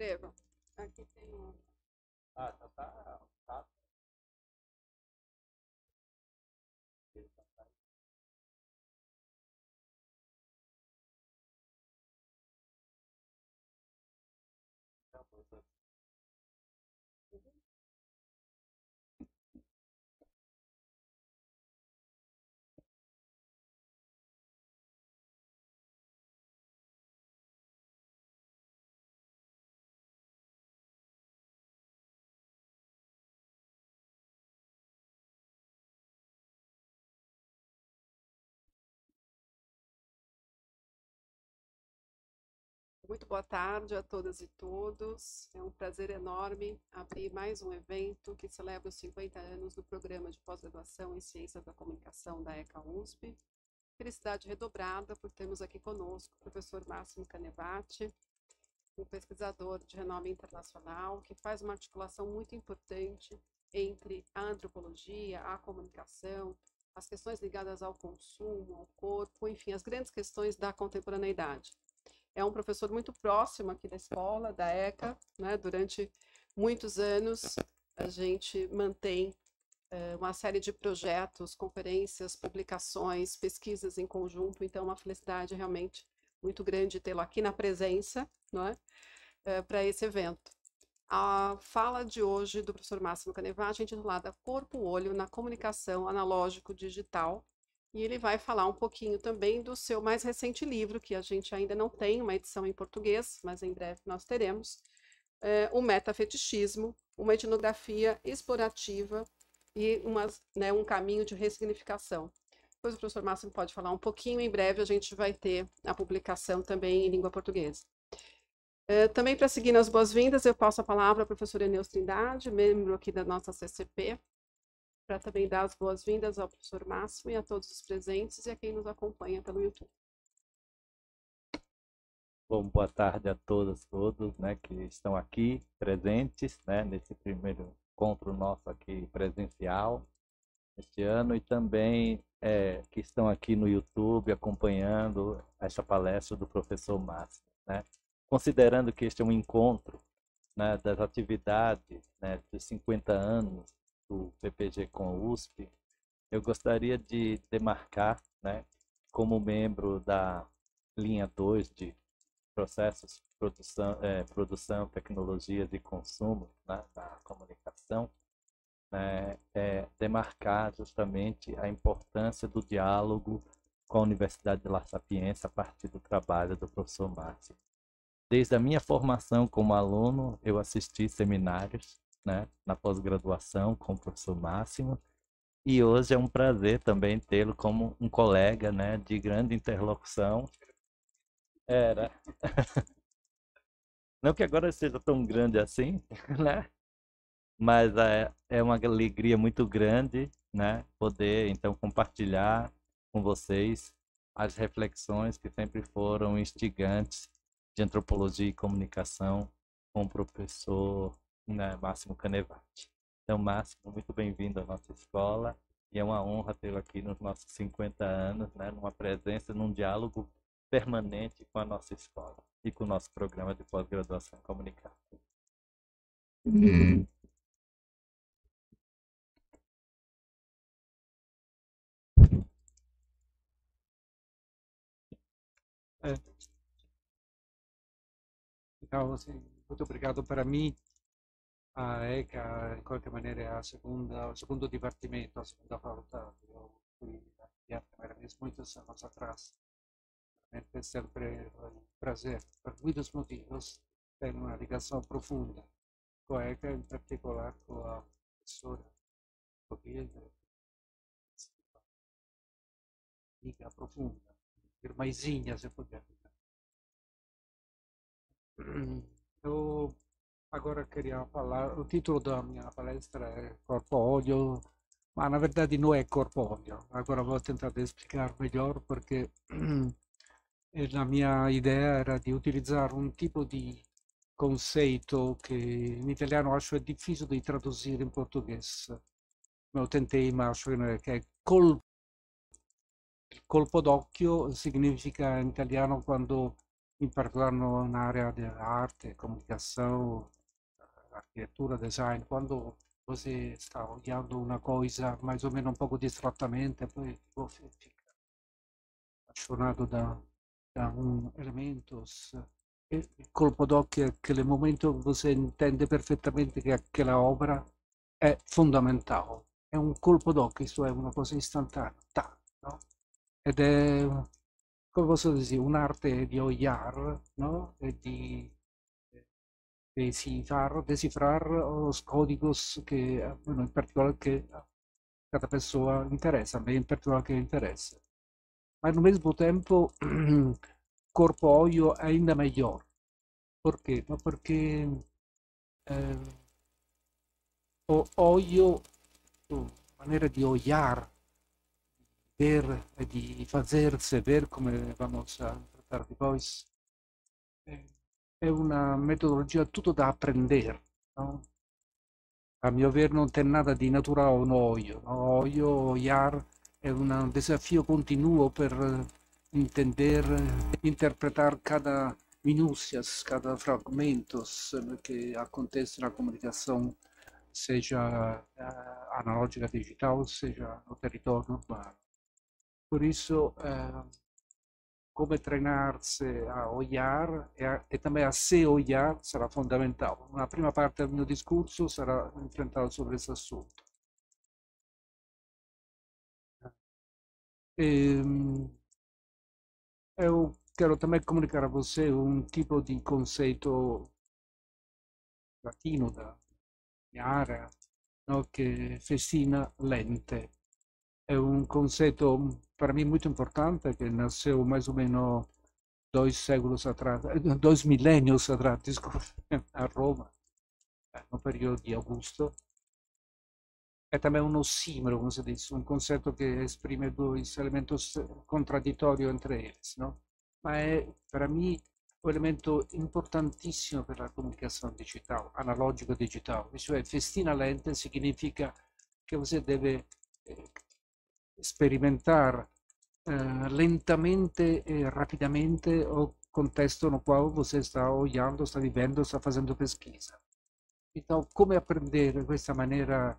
Escreva. Aqui tem um. Ah, então tá, tá, tá. Muito boa tarde a todas e todos. É um prazer enorme abrir mais um evento que celebra os 50 anos do Programa de Pós-Graduação em Ciências da Comunicação da ECA USP. Felicidade redobrada por termos aqui conosco o professor Máximo Canevati, um pesquisador de renome internacional que faz uma articulação muito importante entre a antropologia, a comunicação, as questões ligadas ao consumo, ao corpo, enfim, as grandes questões da contemporaneidade é um professor muito próximo aqui da escola, da ECA, né? Durante muitos anos a gente mantém eh, uma série de projetos, conferências, publicações, pesquisas em conjunto, então é uma felicidade realmente muito grande tê-lo aqui na presença, é, eh, para esse evento. A fala de hoje do professor Máximo Canevati é intitulada Corpo-Olho na Comunicação Analógico-Digital, e ele vai falar um pouquinho também do seu mais recente livro, que a gente ainda não tem uma edição em português, mas em breve nós teremos, é, O Metafetichismo, uma etnografia explorativa e né, um caminho de ressignificação. Depois o professor Máximo pode falar um pouquinho, em breve a gente vai ter a publicação também em língua portuguesa. É, também para seguir nas boas-vindas, eu passo a palavra à professora Eneus Trindade, membro aqui da nossa CCP, para também dar as boas-vindas ao professor Máximo e a todos os presentes e a quem nos acompanha pelo YouTube. Bom, boa tarde a todas, todos, né, que estão aqui presentes, né, nesse primeiro encontro nosso aqui presencial este ano e também é, que estão aqui no YouTube acompanhando esta palestra do professor Márcio, né? Considerando que este é um encontro né, das atividades né, dos 50 anos do PPG com o USP, eu gostaria de demarcar, né, como membro da linha 2 de processos, produção, é, produção tecnologia e consumo né, da comunicação, né, é, demarcar justamente a importância do diálogo com a Universidade de La Sapienza a partir do trabalho do professor Márcio. Desde a minha formação como aluno, eu assisti seminários né, na pós-graduação com o professor Máximo. E hoje é um prazer também tê-lo como um colega né, de grande interlocução. Era. Não que agora seja tão grande assim, né? Mas é, é uma alegria muito grande, né? Poder, então, compartilhar com vocês as reflexões que sempre foram instigantes de antropologia e comunicação com o professor né, Máximo Canevati. Então, Máximo, muito bem-vindo à nossa escola e é uma honra tê-lo aqui nos nossos 50 anos, né, numa presença, num diálogo permanente com a nossa escola e com o nosso programa de pós-graduação comunicado Hum. É. Então, assim, muito obrigado para mim a ECA in qualche maniera al secondo, secondo dipartimento, alla seconda facoltà, qui di arte meravismo e sono atrás, veramente sempre il prazer, per muitos motivos, tem una ligazione profonda con ECA, in particolare con la professora Copilde, dica profonda, ormai signa se vogliamo. Agora queria falar, o título da minha palestra é Corpo Óleo, mas na verdade não é Corpo Óleo. Agora vou tentar explicar melhor porque la mia idea era di utilizzare un um tipo di concetto che in italiano acho è difficile di tradurre in portoghese. Ma tentei, ma acho che è colpo. Il colpo d'occhio significa in italiano quando, in particolare in un'area dell'arte, comunicazione, architettura, design, quando così sta odiando una cosa, mais o meno un poco distrattamente, poi tipo, appassionato da, da un elemento, il colpo d'occhio è che nel momento che você intende perfettamente che quella opera è fondamentale, è un colpo d'occhio, cioè è una cosa istantanea, no? ed è, come posso dire, un'arte di oiar no? e di descifrar, descifrar los códigos que, eh, bueno, en particular que eh, cada pessoa interessa, me em particular que interessa. Mas, no mesmo tempo, corpóreo ainda melhor. Por quê? Porque eh, o olho, la maneira de olhar, de ver e de fazer ver, como vamos a tratar depois, eh, è una metodologia tutto da apprendere. No? A mio avere non c'è nada di natura o no io. No? Io, IAR, è un desafio continuo per eh, intender, interpretar cada minúcias, cada fragmento eh, che acontece na comunicação, seja eh, analogica digital, sia nel territorio urbano. Por isso, come treinar a olhar e, a, a se olhar sarà fondamentale. Una prima parte del mio discorso sarà enfrentado sobre questo assunto. E, ehm, io quero também comunicare a voi un tipo di concetto latino da minha área, no, che festina lente è un concetto per me molto importante che nasce mais ou menos dois séculos atrás, dois milênios atrás, desculpa, a Roma, eh, no período de Augusto. È também um ossímero, come si diz, um concetto che esprime dois elementos contraditórios entre eles, não? ma è per me un elemento importantissimo per la comunicazione digitale, analogico digitale, cioè festina lente significa che você deve eh, sperimentare eh, lentamente e rapidamente o contexto no qual você sta olhando, sta vivendo, sta facendo pesquisa. Então, come apprendere questa maniera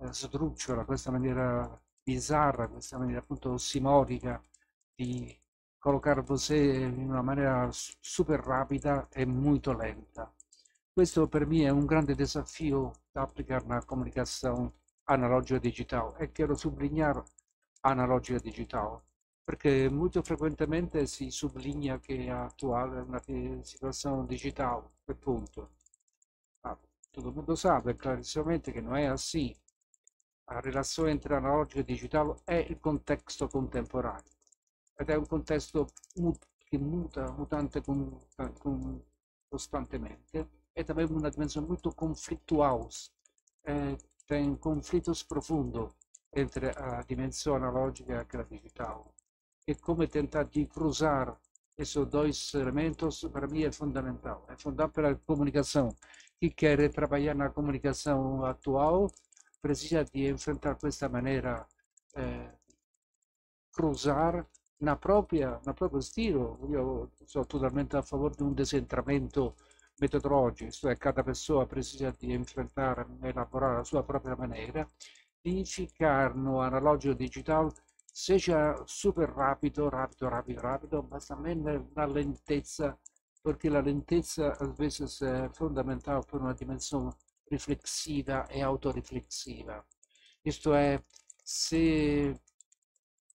eh, sdrucciola, questa maniera bizzarra, questa maniera appunto simorica di collocare você in una maniera super rapida e molto lenta. Questo per me è un grande desafio da applicare nella comunicazione analogica digitale e quero sublinhar analogica e digitale, perché molto frequentemente si sublinea che è attuale una situazione digitale, per punto. Ma tutto il mondo sa ben chiarissimamente che non è così. La relazione tra analogico e digitale è il contesto contemporaneo ed è un contesto mut che muta, mutante con, con, costantemente ed também una dimensione molto conflituosa, eh, cioè un conflitto profundos entre a dimensão analógica e a digital. E como tentar de cruzar esses dois elementos, para mim, é fundamental. É fundamental para a comunicação. Quem quer trabalhar na comunicação atual precisa de enfrentar esta maneira, eh, cruzar na própria, na próprio estilo. Eu sou totalmente a favor de um desentramento metodológico, isto é, cada pessoa precisa de enfrentar, elaborar a sua própria maneira pianificarlo analogio digital se c'è super rapido rapido rapido rapido basta meno la lentezza perché la lentezza a volte è fondamentale per una dimensione riflessiva e autoriflessiva questo è se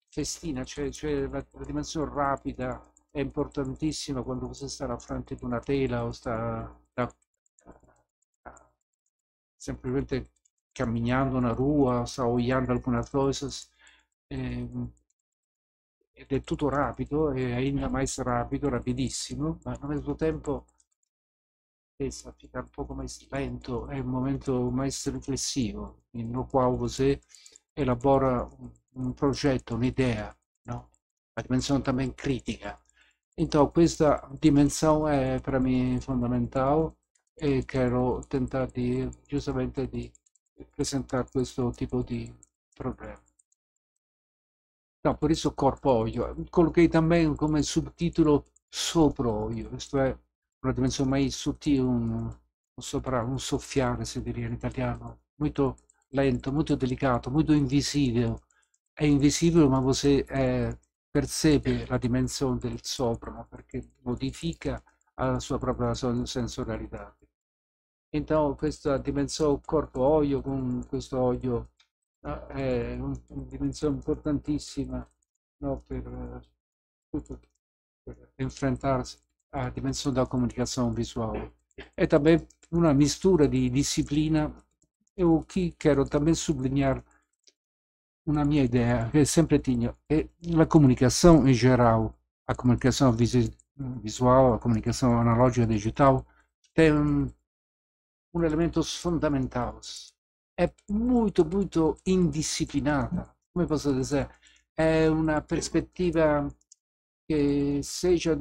festina cioè, cioè la, la, dimensione rapida è importantissima quando si sta a fronte di una tela o sta da, semplicemente camminando una rua, saogliando alcune cose, eh, ed è tutto rapido, è ainda mais rapido, rapidissimo, ma al stesso tempo è fica un po' mais lento, è un momento mais riflessivo, in cui você elabora un progetto, un'idea, no? la dimensione também critica. Então, questa dimensione è per me fondamentale e quero tentare di, giustamente di presenta questo tipo di problema. No, per il corpo olio, colloquei che también come subtitolo sopra olio, questo è una dimensione mai sottile, un, un, sopra, un soffiare si diria in italiano, molto lento, molto delicato, molto invisibile. È invisibile ma você eh, percepe la dimensione del sopra, perché modifica la sua propria sensorialità. Então, questa dimensão corpo-olio con questo olio no? Ah, è una dimensione importantissima no? per, eh, enfrentarsi à dimensão da comunicação visual. É também uma mistura de disciplina. Eu aqui quero também sublinhar uma minha ideia que sempre tinha. É a comunicação em geral, a comunicação visual, a comunicação analógica digital, tem un elemento fondamentale. È molto, molto indisciplinada. Come posso dizer? É uma perspectiva que seja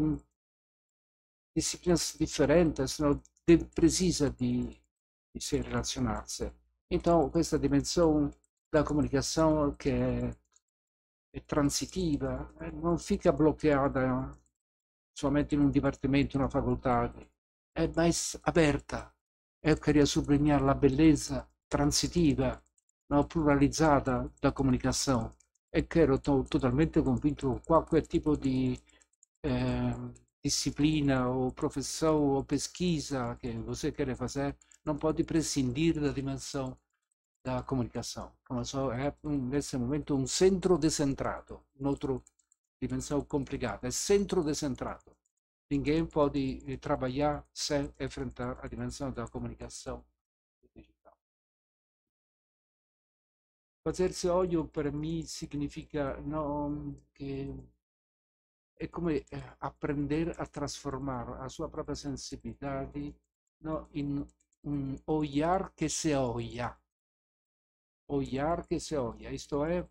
disciplinas diferentes, não precisa di, de se relacionar Então, questa dimensione della comunicazione che è, é transitiva eh, non fica bloccata solamente in un dipartimento, in una facoltà, è mai aperta io queria sublinhar a beleza transitiva, não pluralizada da comunicação. E quero estou totalmente convinto che qualquer tipo di eh, disciplina ou profissão ou pesquisa che você quer fare non pode prescindere dalla dimensione della comunicazione. Come so, é, nesse momento, un centro descentrado, outra dimensione complicata, è centro decentrato. Ninguém pode eh, trabalhar sem enfrentar a dimensão da comunicação digital. Fazer esse olho para mim significa não que é como eh, aprender a transformar a sua própria sensibilidade não, em um olhar que se olha. Olhar que se olha, isto é,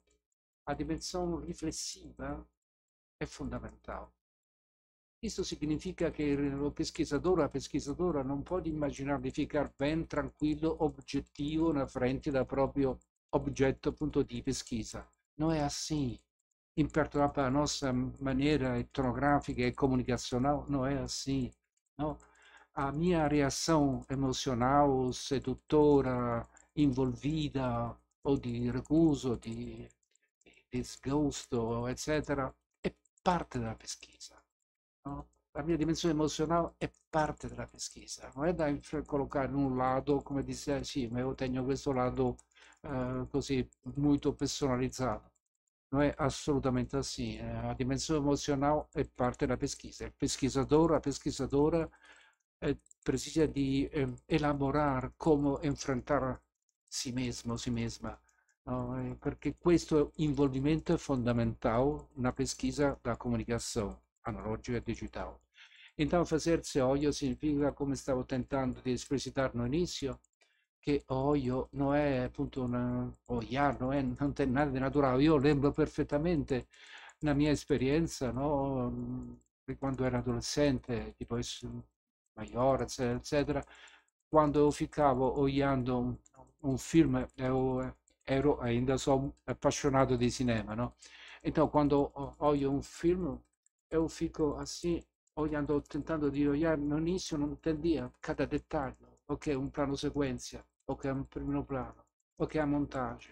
a dimensão reflexiva é fundamental. Questo significa che il pesquisatore, la pescatore non può immaginare di ficare ben tranquillo, oggettivo, nella frente del proprio oggetto appunto di pesquisa. Non è così. In per la nostra maniera etnografica e comunicazionale, non è così. No? A minha reação emocional, sedutora, envolvida, ou de recuso, di disgusto, eccetera, è parte della pesquisa no? la mia dimensione emozionale è parte della pesquisa, non è da collocare in un lato, come disse, eh sì, ma io tengo questo lato eh, così molto personalizzato. Non è assolutamente così, eh, la dimensione emozionale è parte della pesquisa. Il pesquisatore, la pesquisadora eh, precisa di eh, elaborare come affrontare si mesmo, si mesma, no? perché questo involvimento è fondamentale nella pesquisa da comunicazione analogico e digitale. Então, fazer-se olho significa, come stavo tentando di esplicitar no inizio, che olio non è appunto una oia, non, è, non c'è nada di naturale. Io lembro perfettamente la mia esperienza, no? quando ero adolescente, tipo maggiore, eccetera, eccetera, quando ficavo oiando un, un film, ero, ero ainda eh, sono appassionato di cinema, no? Então, quando olho un film, eu fico assim, ah, olhando, tentando de olhar no início, não entendia cada dettaglio, ok, un plano sequenza, ok, un primo plano, ok, a montagem.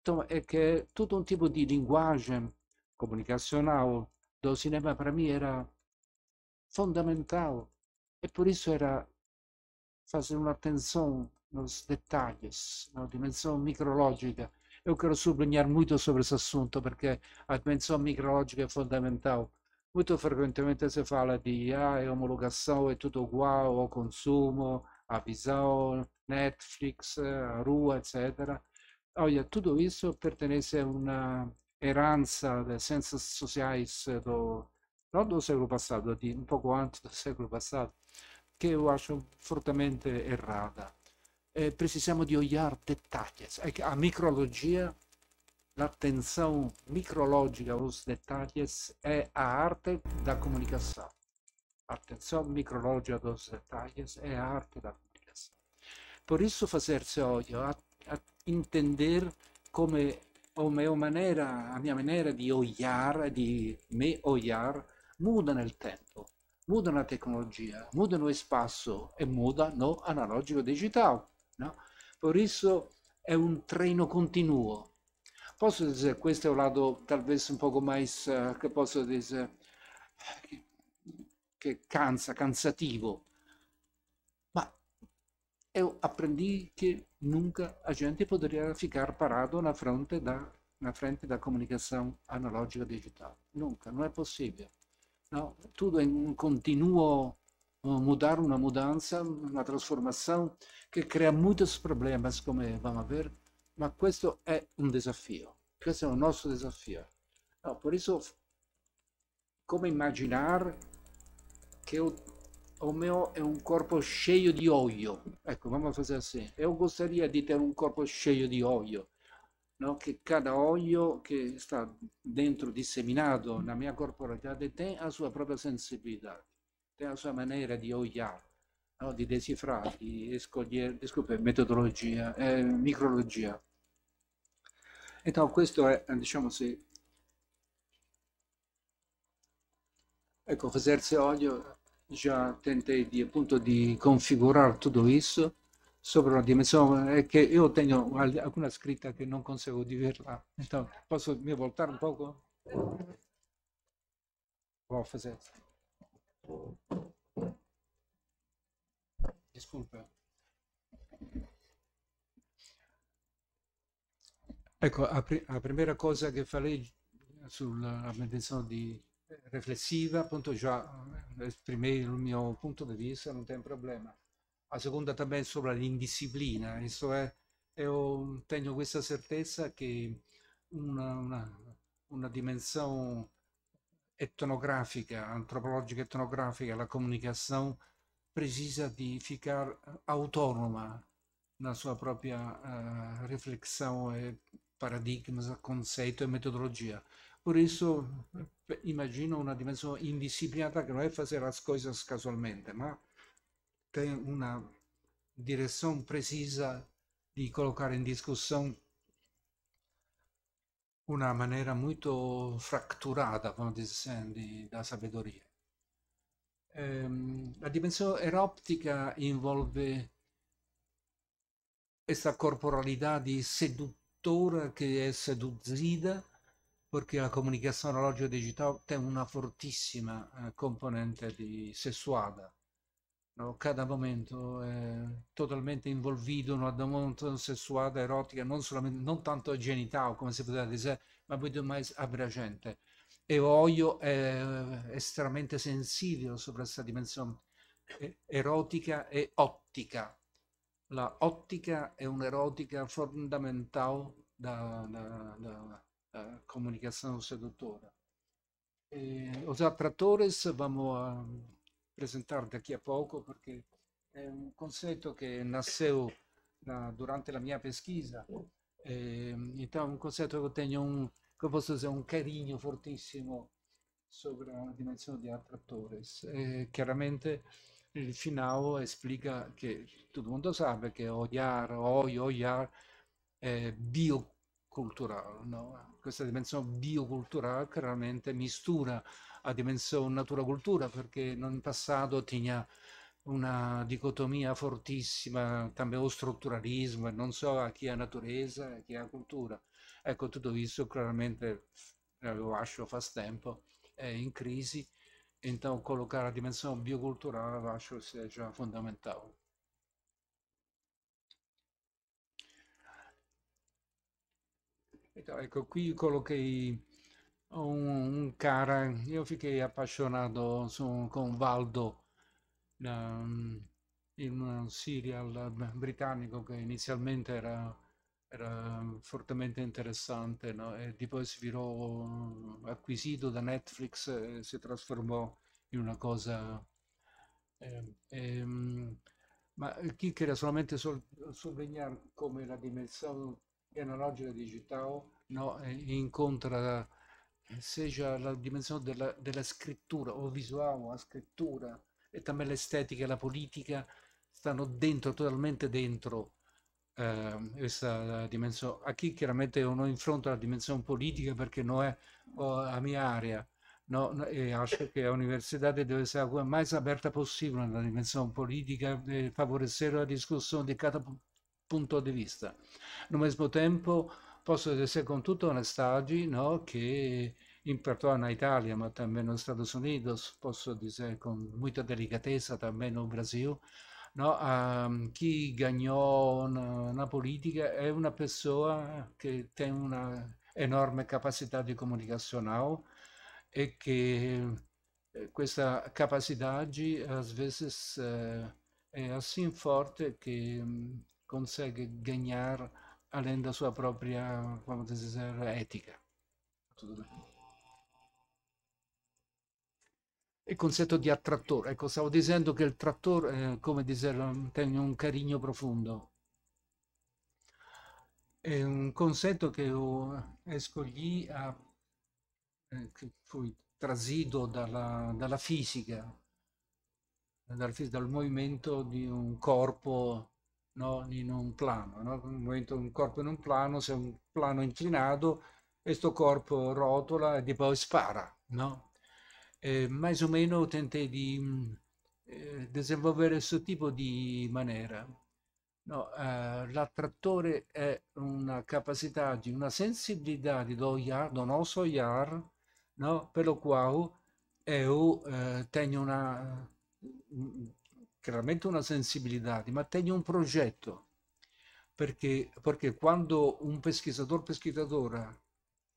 Então è che tutto un tipo di linguaggio linguagem dove il cinema per me era fondamentale, e por isso era fazer uma atenção dettagli, detalhes, dimensione micrologica. micrológica. Eu quero sublinhar muito sobre esse assunto perché la dimensione micrologica è fondamentale molto frequentemente si parla di ah, homologação é tudo igual ao consumo, a Netflix, rua, eccetera Olha, tudo isso pertence a una eranza das ciências sociais do, não do século passado, de um pouco antes do século passado, que eu acho fortemente errata Eh, precisamos de olhar dettagli A micrologia l'attenzione micrologica aos detalhes è a arte da comunicação. A micrologica aos detalhes è a arte da comunicação. Por isso, fazer-se olho, a, a entender come a maneira, a minha maneira di olhar, di me olhar, muda nel tempo, muda na tecnologia, muda no espaço e muda no analógico digital. No? Por isso è un treno continuo posso dire que este é o lado talvez un poco mais, uh, eh, que posso dire che, que cansa, cansativo. ma io aprendi che nunca a gente poderia ficar parato na fronte da, na frente da comunicação analógica digital. Nunca, non è possibile Não, tudo é um continuo eh, mudar, uma mudança, uma transformação que cria muitos problemas, como vamos ver, ma questo è un desafio, questo è un nostro desafio. No, por eso, come immaginare che Omeo meu è un corpo sceglio di olio. Ecco, vamos fazer assim. io gostaria di ter un corpo sceglio di olio, no? che cada olio che sta dentro, disseminato nella mia corporalidade, tenga la sua propria sensibilità, tem a sua maniera di oiare. no? di decifrare, di scogliere, desculpe, metodologia, eh, micrologia. E questo è, eh, diciamo, se... Ecco, Faserse Olio già tentei di, appunto, di configurare tutto questo sopra una dimensione è eh, che io tengo alcuna scritta che non consiglio di verla. Então, posso mi voltare un poco? Wow, Disculpe. Ecco, la, pr la prima cosa che farei sulla meditazione di eh, riflessiva, appunto già eh, esprimei il mio punto di vista, non c'è un problema. La seconda tabella sopra l'indisciplina, insomma, io tengo questa certezza che una, una, una dimensione etnografica, antropologica etnografica, la comunicazione precisa di ficar eh, autonoma nella sua propria uh, riflessione paradigmas, conceito e metodologia. Por isso, immagino una dimensione indisciplinata che non è fare le cose casualmente, ma tem una direzione precisa di colocar in discussione una maniera molto fratturata, come dizer assim, de, da sabedoria. Ehm, dimensione dimensão eróptica questa corporalità di sedutiva tuttora che è seduzzida perché la comunicazione analogica digitale ha una fortissima eh, componente di sessuale. No? Cada momento è totalmente involvito in una domanda sessuale, erotica, non, non tanto genitale, come si poteva dire, ma molto più abrascente. E l'olio è eh, estremamente sensibile sopra questa dimensione eh, erotica e ottica la ottica é un'erotica fondamentale fundamental da, da, da, da comunicação sedutora. E os atratores vamos apresentar daqui a poco perché è un concetto che nasceu na, durante la mia pesquisa. E, então, un concetto che que eu tenho posso dire, un carino fortissimo sobre a dimensão de atratores. E, chiaramente, el Shinao explica que todo el mundo sabe que odiar, odio, odiar è bioculturale, no? questa dimensione bioculturale chiaramente mistura a dimensione natura-cultura perché nel passato tinha una dicotomia fortissima, também o strutturalismo, non so a chi è natureza e chi è cultura. Ecco, tutto questo chiaramente, eh, lo lascio fa tempo, è in crisi então colocar a dimensão biocultural abaixo seja fundamental. Então, ecco, qui coloquei un, un cara, io fiquei appassionato su, con Valdo, um, ehm, in un serial britannico che inizialmente era era fortemente interessante no? e di poi si virò acquisito da Netflix e si trasformò in una cosa eh, ehm, ma Kick era solamente sol- sorvegliare come la dimensione analogica digitale no? incontra se c'è la dimensione della, della scrittura o visuale, la scrittura e anche l'estetica e la politica stanno dentro, totalmente dentro eh, questa dimensione. A chi chiaramente uno infronta la dimensione politica perché non è oh, la mia area. No, e acho che a universidade deve essere la più aperta possibile nella dimensione politica e favorecer la discussione di cada punto di vista. Allo stesso tempo posso dire con tutta onestà no, che in particolare in Italia, ma anche negli Stati Uniti, posso dire con molta delicatezza, anche nel Brasile, No, um, chi gagnò una, una, politica è una persona che ha una enorme capacità di comunicazione e che eh, questa capacità às vezes eh, è così forte che mm, consegue ganhar além da sua própria, vamos dizer, ética. Tudo bem. il concetto di attrattore. Ecco, stavo dicendo che il trattore, eh, come dicevano, tiene un carigno profondo. È un concetto che ho, escogli a, eh, che fu trasido dalla, dalla fisica, dal, dal, movimento di un corpo no, in un plano. No? Un, movimento, un corpo in un plano, se è un plano inclinato, questo corpo rotola e poi spara. No? Eh, mais ou meno tentei de eh, desenvolvere questo tipo di maniera. No, eh, l'attrattore è una capacità di una sensibilità di olhar, do nosso olhar, no? per lo quale io eh, tengo una, chiaramente una sensibilità, ma tengo un progetto. Perché, perché quando un pesquisatore pesquitatore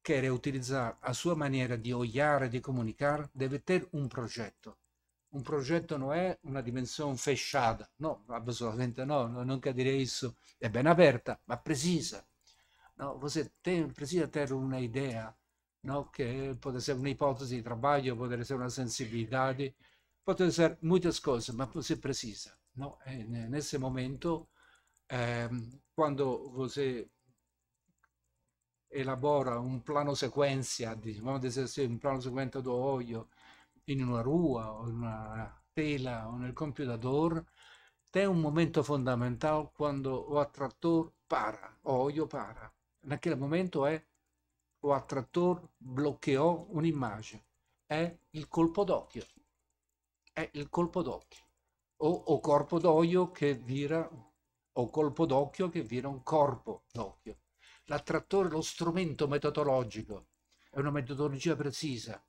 quere utilizar a sua maneira de olhar e de comunicar deve ter um projeto. Um projeto não é uma dimensão fechada, não, absolutamente não, não quer dizer isso, é bem aberta, mas precisa. Não, você tem, precisa ter uma ideia, não, que pode ser uma hipótese de trabalho, pode ser uma sensibilidade, pode ser muitas coisas, mas você precisa. Não? E nesse momento, eh, quando você elabora un plano sequenza, diciamo, un plano sequenza d'olio in una rua o in una tela o nel computador, è un momento fondamentale quando o attrattor para, olio para. In quel momento è eh, o attrattore bloccheò un'immagine, eh, è il colpo d'occhio, è eh, il colpo d'occhio, o, o corpo d'olio che vira, o colpo d'occhio che vira un corpo d'occhio l'attrattore, lo strumento metodologico, è una metodologia precisa.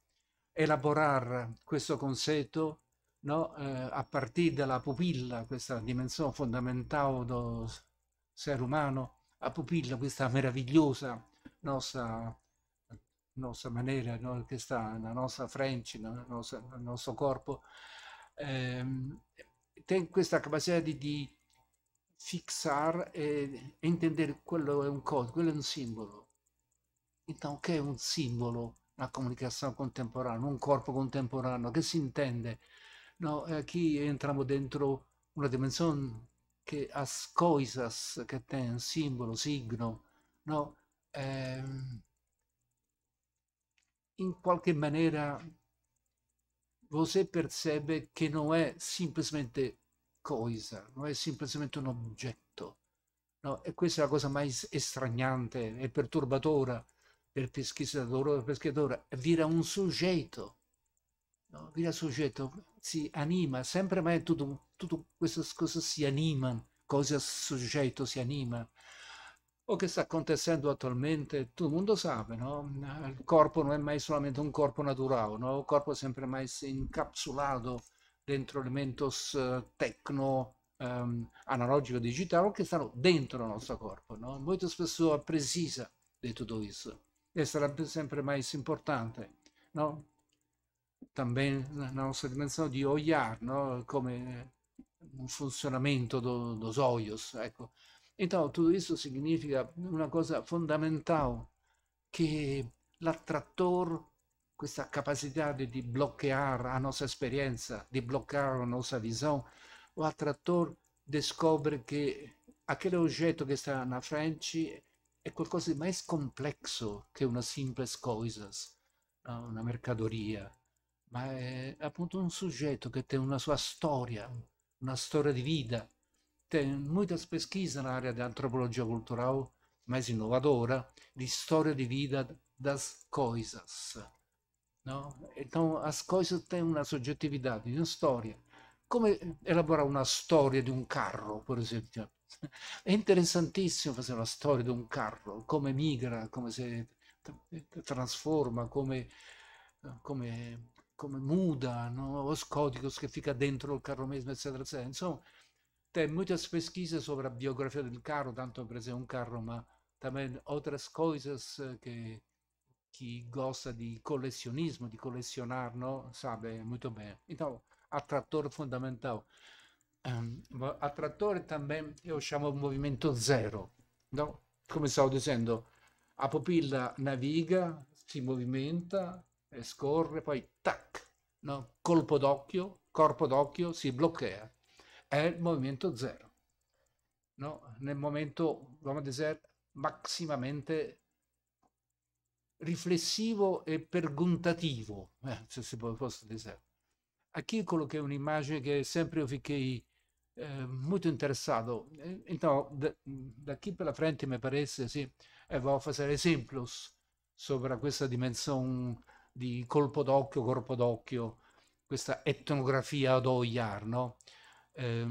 Elaborare questo concetto no, eh, a partire dalla pupilla, questa dimensione fondamentale del essere umano, a pupilla, questa meravigliosa nostra, nostra maniera, no, sta nella nostra French, nel nostro corpo, eh, questa capacità di, di fixar e, e entender quello è un codice, quello è un simbolo. Então, o que é um símbolo na comunicação contemporânea, um corpo contemporaneo, che si intende? No, aqui eh, entramos dentro dimensione che ha as coisas que têm simbolo, signo, no, é, ehm, em qualquer maneira você percebe che non è semplicemente cosa, non è semplicemente un oggetto. No? E questa è la cosa mais estragnante e perturbatora per pescatore, per pescatore. Vira un soggetto, no? vira soggetto, si anima, sempre mai tutto, tutto queste cose si anima, cosa soggetto si anima. O che sta acontecendo attualmente, tutto il mondo sa, no? Il corpo non è mai solamente un corpo naturale, no? Il corpo è sempre mai incapsulato dentro Elementos eh, tecno um, analogico digital che stanno dentro il nostro corpo, no? molto spesso precisa di tutto questo e sarà sempre mais importante. No? Também la nostra dimensione di olhar, no? come un funzionamento do, dos olhos. Ecco. Então, tutto questo significa una cosa fondamentale che l'attrattore questa capacità di, de bloquear a nossa experiência, de bloquear a nossa visão, o atrator descobre che aquele oggetto che sta na frente è qualcosa di mais complexo che una simple coisa, una mercadoria, ma è appunto un soggetto che ha una sua storia, una storia di vita. C'è molta pesquisa nell'area di antropologia culturale, mais inovadora, di storia di vita das coisas. No? Então as coisas têm uma subjetividade, uma história. Come elaborare una storia di un um carro, per esempio? È interessantissimo fare la storia di un um carro, come migra, come si trasforma, come, come, come muda, no? os códigos che fica dentro il carro mesmo, eccetera, eccetera. Insomma, tem muitas pesquisas sobre a biografia del carro, tanto per esempio un um carro, ma também outras coisas che eh, chi gosta di collezionismo, di collezionarlo, sa molto bene. Então, attrattore fondamentale. Um, ehm, atrator também eu chamo movimento zero. Então, come stavo dicendo, la pupilla naviga, si movimenta, scorre, poi tac, no? colpo d'occhio, corpo d'occhio si blocca. È il movimento zero. No? Nel momento, vamos a dire, massimamente riflessivo e perguntativo, eh, se si può dire. Aqui coloquei un'imagine che sempre io fiquei eh, molto interessato. Então, eh, da, chi per la frente mi pare sì, vado a fare esempio sopra questa dimensione di colpo d'occhio, corpo d'occhio, questa etnografia ad oiar, no? Eh,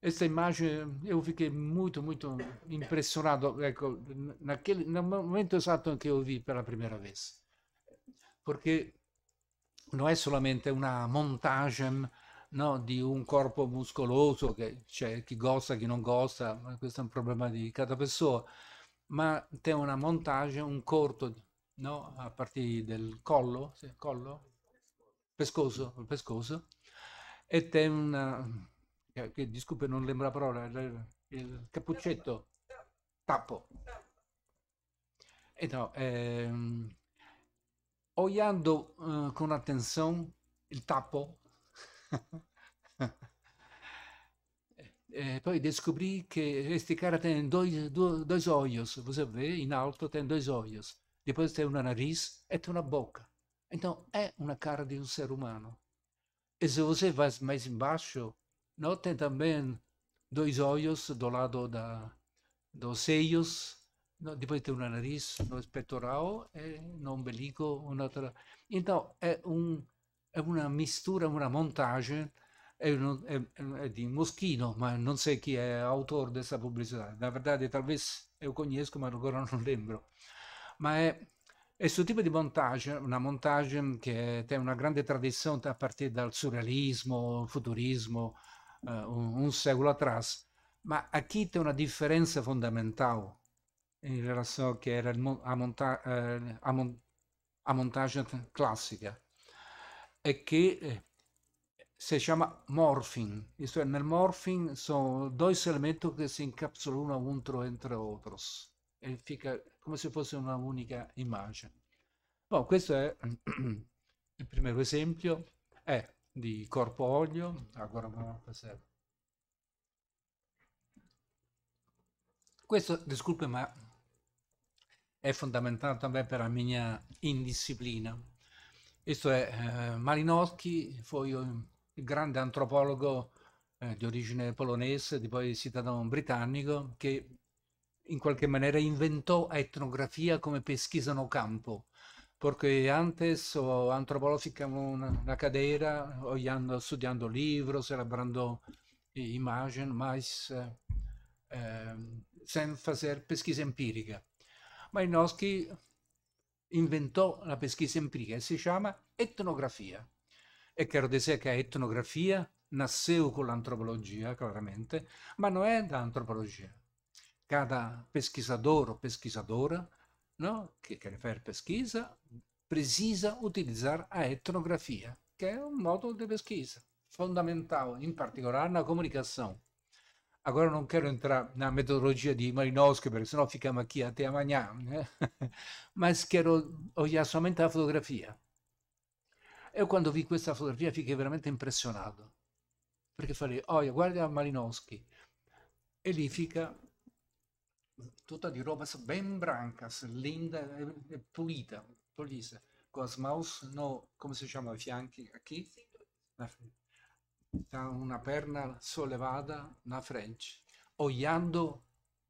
questa immagine, io fiquei molto molto impressionato ecco, nel momento esatto che ho visto per la prima vez. Perché non è solamente una montage no, di un corpo muscoloso, che c'è chi gosta, chi non gosta, questo è un problema di cada persona, ma c'è una montage, un corto, no, a partire del collo, sì, collo? Pescoso, pescoso, e c'è una eh, che disculpe non lembra la parola, il, il cappuccetto, tappo. E eh, no, ehm, olhando eh, con attenzione il tappo, E eh, poi descoprì che questi cara hanno due, due, due olhos, voi sapete, in alto hanno due olhos, poi c'è una nariz e una bocca. Então, è una cara di un essere umano. E se você vai mais in basso, ¿no? também también dos ojos do lado da, dos seios, ¿no? depois tem uma nariz no espectoral e eh, no umbilico un'altra. Então, é, um, é uma mistura, uma montagem é, é, é di Moschino, ma non so chi è l'autore di questa pubblicità. Na verdade, talvez eu conheço, mas agora não lembro. Ma è questo tipo di montage, una montage che ha una grande tradizione a partire dal surrealismo, futurismo, eh, un, un, secolo atrás, ma aquí c'è una differenza fondamentale in relazione a que era a, monta eh, a, mon a montaje clásica, es que eh, si chiama morphing, esto cioè es, en el morphing son dos elementos que se encapsulan uno dentro entre otros, e fica come se fosse una unica immagine. Bon, questo è il primo esempio. È di corpo olio agora non serve questo disculpe ma è fondamentale anche per la mia indisciplina questo è eh, Malinowski foi il grande antropologo eh, di origine polonese di poi cittadino britannico che in qualche maniera inventò etnografia come pesquisa no campo perché antes o antropolóficamente una, una cadeira, olhando, estudando livros, elaborando eh, imagens, mas eh, eh, sem pesquisa empirica. Ma nós que inventou a pesquisa empirica e si chiama etnografia. E quero dire che a etnografia nasceu com l'antropologia, chiaramente, ma non è da antropologia. Cada pesquisador o pesquisadora no, que quer fazer pesquisa, precisa utilizar a etnografia, que é um modo de pesquisa fundamental, em particular na comunicação. Agora não quero entrar na metodologia de Malinowski, porque senão ficamos aqui até amanhã, né? mas quero olhar somente a eh? fotografia. Eu quando vi questa fotografia fiquei veramente impressionato, perché falei, olha, guarda Malinowski, e lì fica tutta di roba ben branca, linda e pulita, Polise, Cosmaus, no, come si chiama, i fianchi, qui? Sì. Da una perna sollevata, una French. oiando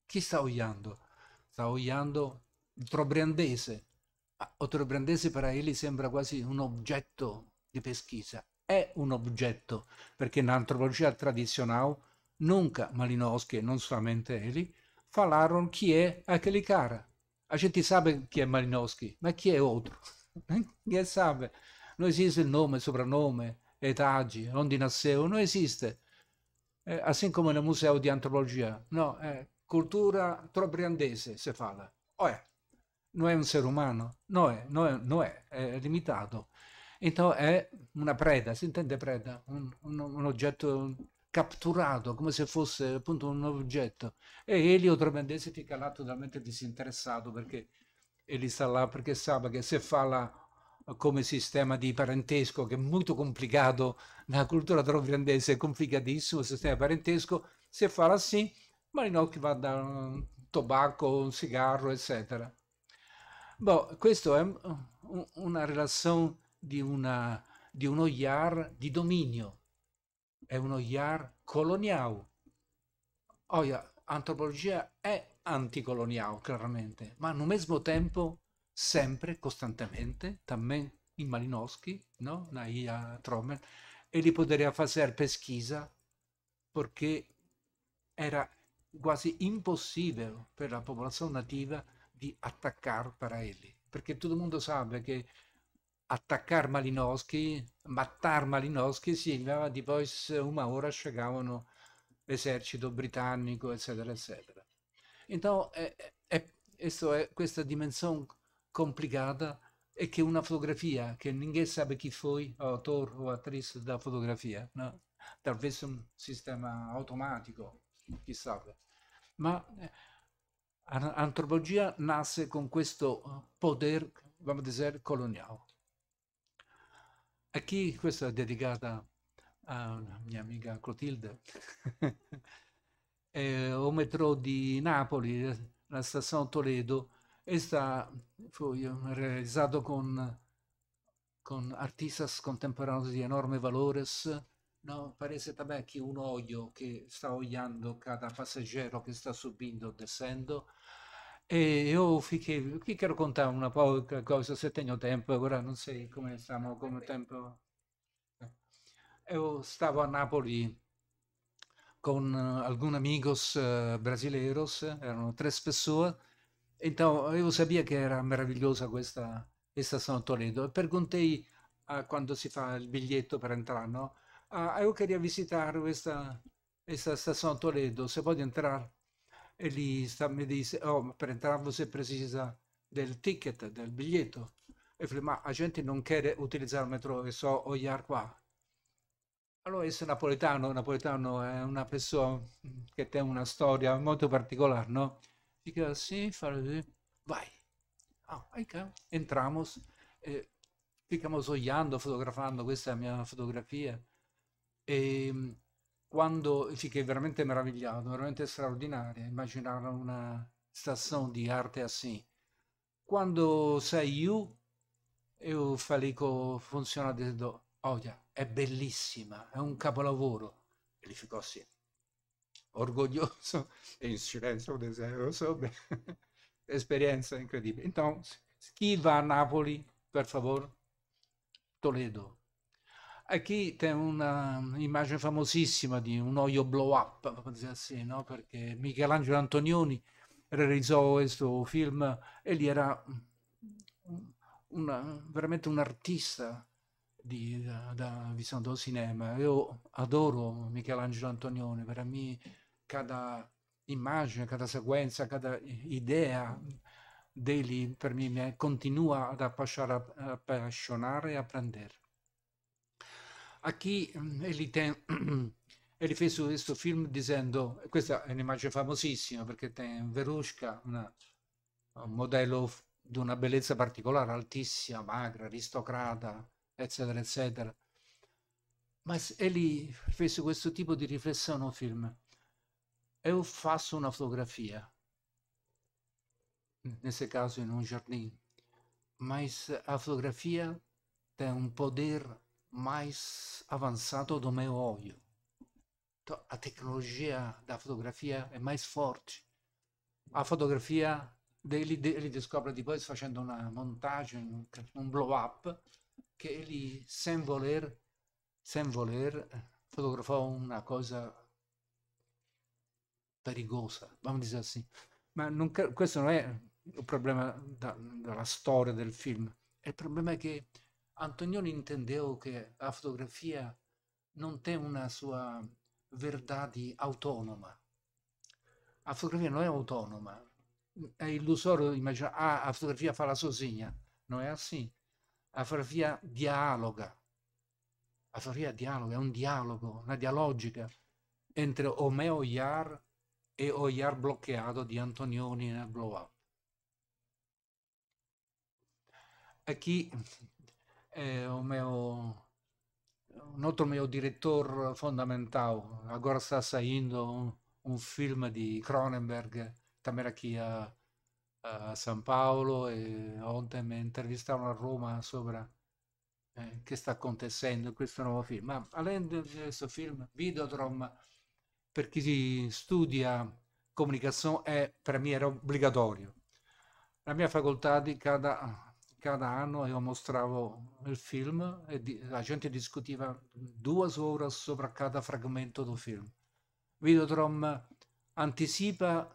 chi sta oiando Sta oiando il trobriandese. Ah, o trobriandese per Aeli sembra quasi un oggetto di pesquisa È un oggetto, perché nell'antropologia tradizionale, nunca Malinowski, non solamente Eli, falarono chi è aquele cara. A gente sa chi è Malinowski, ma chi è altro? chi sabe? Non esiste il nome, il soprannome, etaggi, onde nasceu, non esiste. Eh, assim come nel museo di antropologia. No, è eh, cultura trobriandese, se fala. O oh, eh, Non è un essere umano, non è, eh, non è, non è, è limitato. Então è una preda, si intende preda, un, un, un oggetto capturato come se fosse appunto un oggetto e Elio Tremendesi fica là totalmente disinteressato perché Eli sta là perché sa che se fa la come sistema di parentesco che è molto complicato nella cultura troviandese è complicatissimo il sistema parentesco se fa la sì Marinocchi va da un tobacco un sigaro, eccetera boh, questo è una relazione di, una, di uno yar di dominio è uno IAR coloniale. Oia, yeah, antropologia è anticoloniale, chiaramente, ma allo stesso tempo, sempre, costantemente, también in Malinowski, no? Na IA Trommel, e li poteva fare pesquisa perché era quasi impossibile per la popolazione nativa di attaccare per elli, perché tutto il mondo sa che attaccare Malinowski, mattare Malinowski si significava di poi una ora scegavano l'esercito britannico, eccetera, eccetera. Então, è, è, è, questa dimensione complicata è che una fotografia, che nessuno sa chi foi, autore o attrice della fotografia, no? talvez un sistema automatico, chissà. Ma l'antropologia eh, nasce con questo potere, vamos dire, coloniale. A chi questa è dedicata a una mia amica Clotilde, eh, o metro di Napoli, la stazione Toledo, e sta, fu realizzato con, con artistas contemporaneos di enorme valore. no, parece también un hoyo che sta hollando cada pasajero que está subiendo, descendo, e io fichi, chi che raccontava una poca cosa, se tengo tempo, ora non so come siamo, come tempo. Io stavo a Napoli con eh, alcuni amigos eh, brasileiros, erano tre persone, então io sapevo che era meravigliosa questa, stazione San Toledo e perguntei ah, quando si fa il biglietto per entrare, no? Ah, io queria visitare questa, stazione San Toledo, se puoi entrare? e lì sta, mi dice, oh, per entrare você precisa del ticket, del biglietto. E falei, ma la gente non chiede utilizzare il metro e so o iar qua. Allora, essere napoletano, napoletano è una persona che ha una storia molto particolare, no? Dica, sì, fare, vai. Ah, ok, entramos, eh, ficamos oiando, fotografando, questa è la mia fotografia. E ehm, quando, sì, che è veramente meravigliato, veramente straordinaria, immaginare una stazione di arte così. Quando sei io, io falico funziona dentro, odia, è bellissima, è un capolavoro. E gli fico sì, orgoglioso e in silenzio, lo so bene. esperienza incredibile. Então, chi va a Napoli, per favore, Toledo, Qui c'è un'immagine famosissima di un olio blow up, così, no? perché Michelangelo Antonioni realizzò questo film e lì era una, veramente un artista di, da, da Visando Cinema. Io adoro Michelangelo Antonioni, per me cada immagine, cada sequenza, cada idea di degli per me continua ad appassionare e a prendere a chi elite, elite fece questo film dicendo, questa è un'immagine famosissima perché tem Verusca, una, un modello di una bellezza particolare, altissima, magra, aristocrata, eccetera, eccetera. Ma Eli fece questo tipo di riflessione al film. Io faccio una fotografia, in questo caso in un giardino, ma la fotografia ha un potere mais avançado do meu olho. Então, a tecnologia da fotografia é mais forte. A fotografia dele, ele descobre depois, facendo una montagem, un blow-up, che egli, sem voler, sem voler, fotografò una cosa perigosa, vamos dire assim. Ma non, questo non è il problema da, della storia del film, il problema è che Antonioni intendeva che la fotografia non tem una sua verdade autonoma. La fotografia não é autônoma. É ilusório imaginar, ah, la fotografia fa la sua sozinha. Non è assim. La fotografia dialoga. La fotografia dialoga, è un dialogo, una dialogica entre o meu e Oyar bloccato di Antonioni nel Blow Up. Aqui é o meu un altro mio direttore fondamentale Agora sta saindo un, um filme de Cronenberg, também aqui a, a eh, São Paulo. E ontem mi intervistavano a Roma sopra eh, che sta acontecendo questo nuovo film. Ma além di questo film, Videodrom, per chi studia comunicazione, è, per me era obbligatorio. La mia facoltà di cada cada anno eu mostrava o filme e la gente discutiva due ore sopra cada fragmento do filme. Videodrom anticipa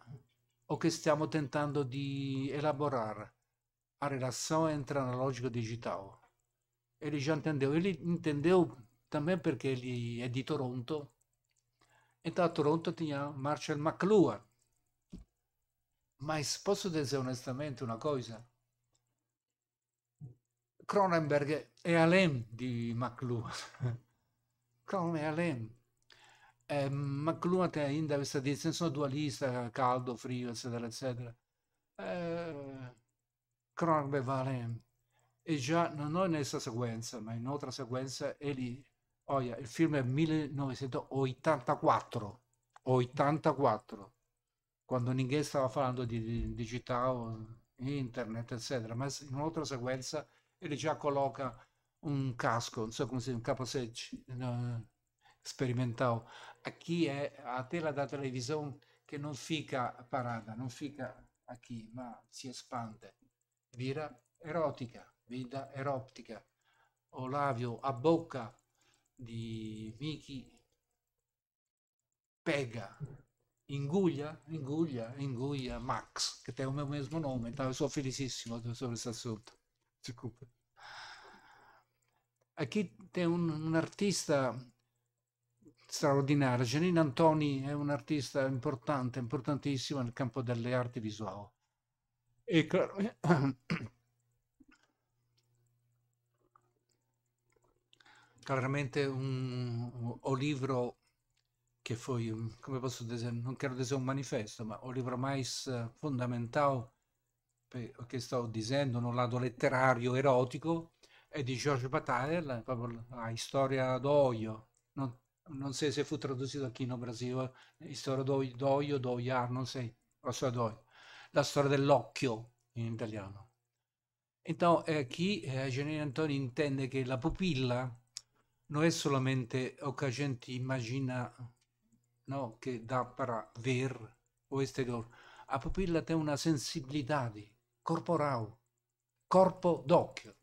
o che stiamo tentando di elaborare, la relazione tra analogico e digitale. digital. Ele já entendeu. lui entendeu também porque ele é de Toronto. e da Toronto tinha Marcel McLuhan. Ma posso dire onestamente una cosa? Cronenberg è Alem di McLuhan. Cronen è Alem. Eh, McLuhan è in questa senso dualista, caldo, frio, eccetera, eccetera. Eh, Cronenberg va Alem. E già, non è questa sequenza, ma in altra sequenza, è lì. Oh, yeah, il film è 1984. 84 quando Ninghè stava parlando di, di digitale, internet, eccetera, ma in un'altra sequenza ele já coloca um casco, non so come si diz, un capacete uh, experimental. Aqui é a tela da televisione che non fica parata, non fica aqui, ma si espande. Vira erotica, vida erotica. Olavio a bocca di Miki pega, inguglia, inguglia, inguglia Max, che è il mio mesmo nome, sono felicissimo sobre esse assunto. Desculpa. Achit è un, un artista straordinario, Janine Antoni è un artista importante, importantissimo nel campo delle arti visuali. E chiaramente un, un, un libro che foi, come posso dire, non quero dizer un manifesto, ma un libro mais fondamentale che sto dicendo, un lato letterario, erotico, è di George Bataille, proprio a Storia d'Oio. Non, non so se fu tradotto chi in Brasile, Storia d'Oio, d'Oiar, non sei, la storia d'Oio. La storia dell'occhio in italiano. Então, eh, qui eh, Giannino Antoni intende che la pupilla non è solamente o che la gente immagina no, che dà per ver o esterior. La pupilla è una sensibilità corporale, corpo d'occhio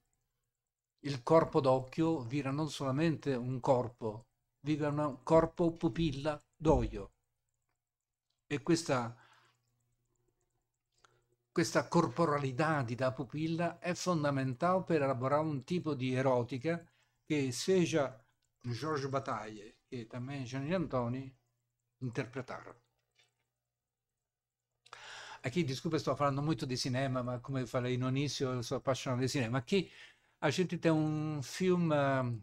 il corpo d'occhio vira non solamente un corpo, vira un corpo pupilla d'olio. E questa, questa corporalità da pupilla è fondamentale per elaborare un tipo di erotica che sia Georges Bataille e anche Gianni Antoni interpretarono. A chi, desculpa, sto parlando molto di cinema, ma come farei in onizio, sono appassionato di apaixonado de cinema ha sentito un film eh,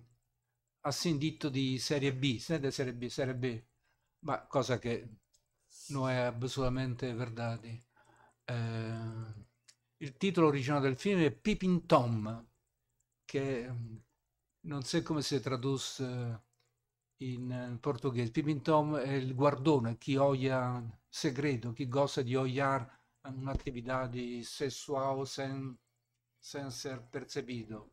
assindito di serie B, siete serie B, serie B, ma cosa che non è assolutamente verdade. Eh, il titolo originale del film è Pippin Tom, che mm, non so come si traduce in portoghese. Pippin Tom è il guardone, chi oia segreto, chi gosta di oiar un'attività di sessuale senza sen ser percepito.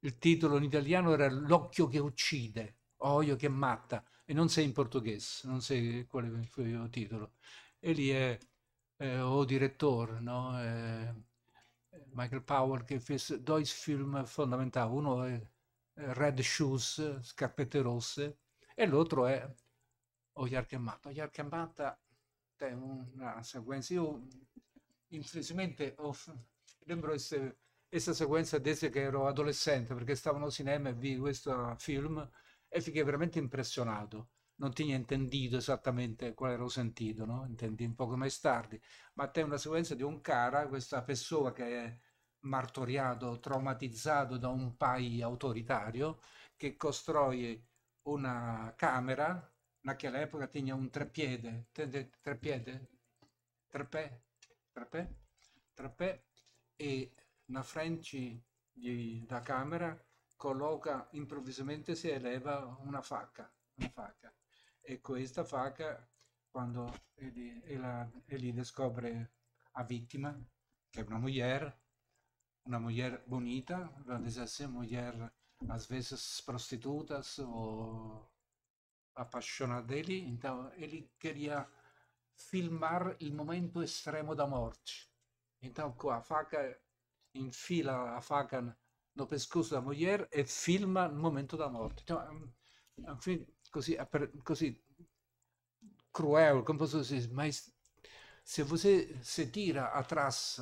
Il titolo in italiano era L'occhio che uccide, Oio che matta, e non sei in portoghese, non sei quale fu il titolo. E lì è, eh, o direttore, no? eh, Michael Powell che fece due film fondamentali, uno è Red Shoes, Scarpette Rosse, e l'altro è che matta. Kemata. che matta è una sequenza, io infelizmente ho lembro questa sequenza desde che ero adolescente perché stavo al cinema e vidi questo film e fichi veramente impressionato non ti ho intendito esattamente quale ero sentito no? intendi un poco mai stardi, ma te una sequenza di un cara questa persona che è martoriato traumatizzato da un pai autoritario che costruisce una camera ma naquela época tinha un treppiede, treppiede, trepè, trepè, trepè, e la French di, da camera colloca improvvisamente si eleva una facca, una facca e questa facca quando Eli, Eli descopre a vittima che è una moglie una moglie bonita, puede ser moglie a veces prostitutas o apaixonada dele, então ele queria filmar il momento estremo da morte. Então, com a faca, enfila a faca no pescoço da mulher e filma no momento da morte. Então, é um, um così, così cruel, come posso dizer, mas se você se tira atrás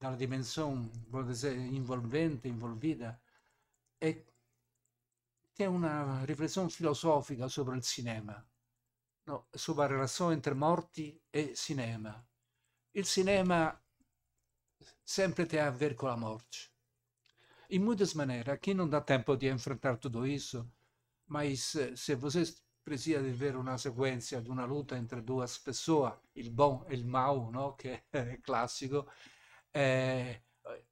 da dimensão, vou dizer, envolvente, envolvida, é, tem uma reflexão filosófica sobre o cinema, no, sobre a relação entre morte e cinema. Il cinema sempre tem a ver com a morte. Em muitas maneiras, aqui não dá tempo de enfrentar tudo isso, mas se você precisa di avere una sequenza di una luta entre due persone, il buon e il mau, no? che è classico, eh,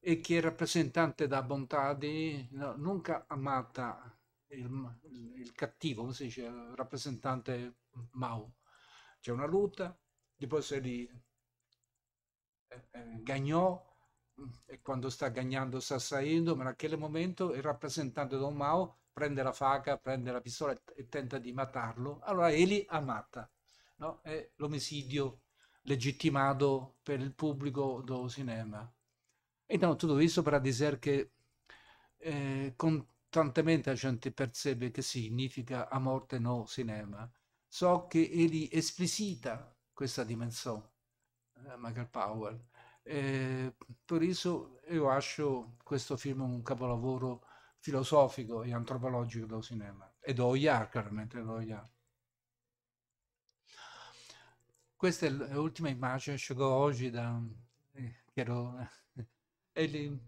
e che è rappresentante da bontà di, no, nunca amata il, cattivo, come si dice, rappresentante mau. C'è una luta, depois ele eh, gagnò e quando sta gagnando sta salendo, ma in quel momento il rappresentante Don Mao prende la faca, prende la pistola e tenta di matarlo. Allora Eli ammatta, no? è l'omicidio legittimato per il pubblico del cinema. E no, tutto questo per dire che eh, costantemente la gente percebe che significa a morte no cinema. So che Eli esplicita questa dimensione eh, Michael Powell. Eh, per isso io lascio questo film un capolavoro filosofico e antropologico del cinema e do IAR, chiaramente do IAR. Questa è l'ultima immagine che ho oggi da... Eh, ero, eh,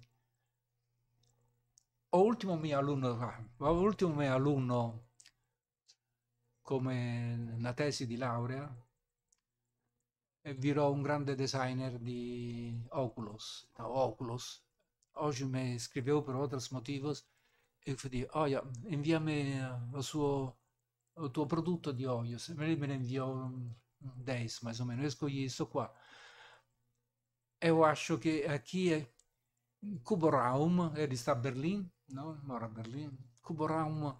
o ultimo mio alunno, l'ultimo mio alunno come una tesi di laurea e virò un grande designer di Oculus, no, Oculus. Hoje me escreveu por outros motivos e falei, olha, envia-me eh, il, suo, o tuo prodotto di Oios. me ne inviò 10, mais o meno. Esco questo qua. E io acho que aqui è Cubo Raum, ele eh, está a Berlim, não? Mora a Berlim. Cubo Raum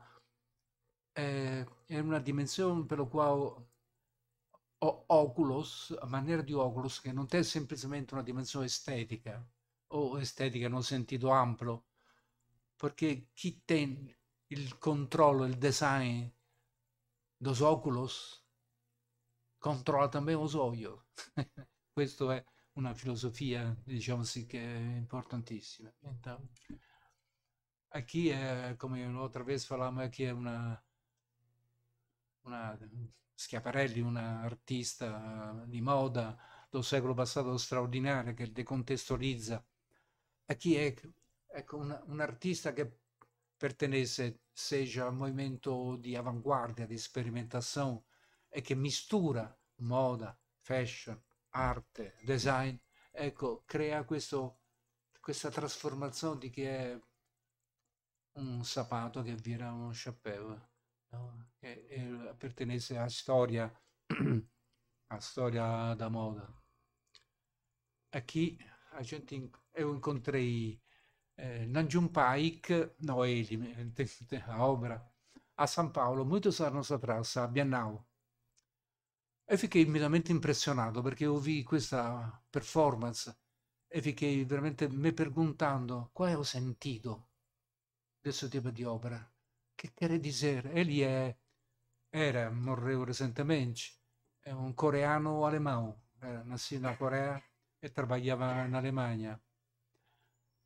è, eh, è una dimensione per la quale o Oculus, a maniera di oculos, che non è semplicemente una dimensione estetica o estetica in un sentito ampio, perché chi tem il controllo, il design dos oculos, controlla anche lo soio. Questa è una filosofia, diciamo sì, che è importantissima. Qui è, come un'altra outra vez falamos, aqui é una Schiaparelli, un artista eh, di moda del secolo passato straordinario che decontestualizza A chi è ecco, un, un artista che pertenesse seja al movimento di avanguardia, di sperimentazione e che mistura moda, fashion, arte, design, ecco, crea questo, questa trasformazione di che è un sapato che vira uno chapeau no? che eh, appartenesse pertenesse a storia, a storia da moda. A chi a gente io incontrei eh, Nanjun Paik, no, ele, a obra, a São Paulo, muitos anos atrás, a Biannau. E fiquei immediatamente impressionato perché ho visto questa performance e fiquei veramente me perguntando qual ho sentito questo tipo di opera che quer dire? ele è, era, morreu recentemente, è un coreano alemão, era, nasci na Corea e trabalhava in Alemania.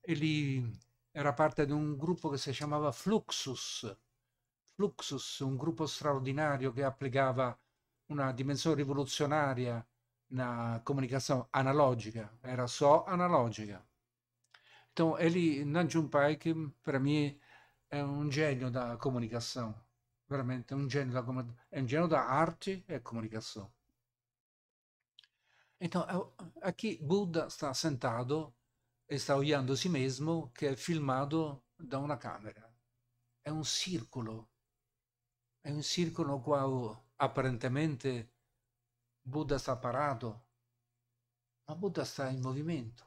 Egli era parte di un gruppo che si chiamava Fluxus, Fluxus, un gruppo straordinario che applicava una dimensione rivoluzionaria na comunicazione analogica, era solo analogica. Então ele não tinha um pai que para mim è un genio da comunicazione Veramente, un genio gênio da, é um gênio da arte e comunicazione Então, aqui Buddha está sentado e está olhando a si mesmo, que é filmado da uma câmera. É um círculo. É um círculo no qual, aparentemente, Buda está parado, ma Buddha sta in movimento.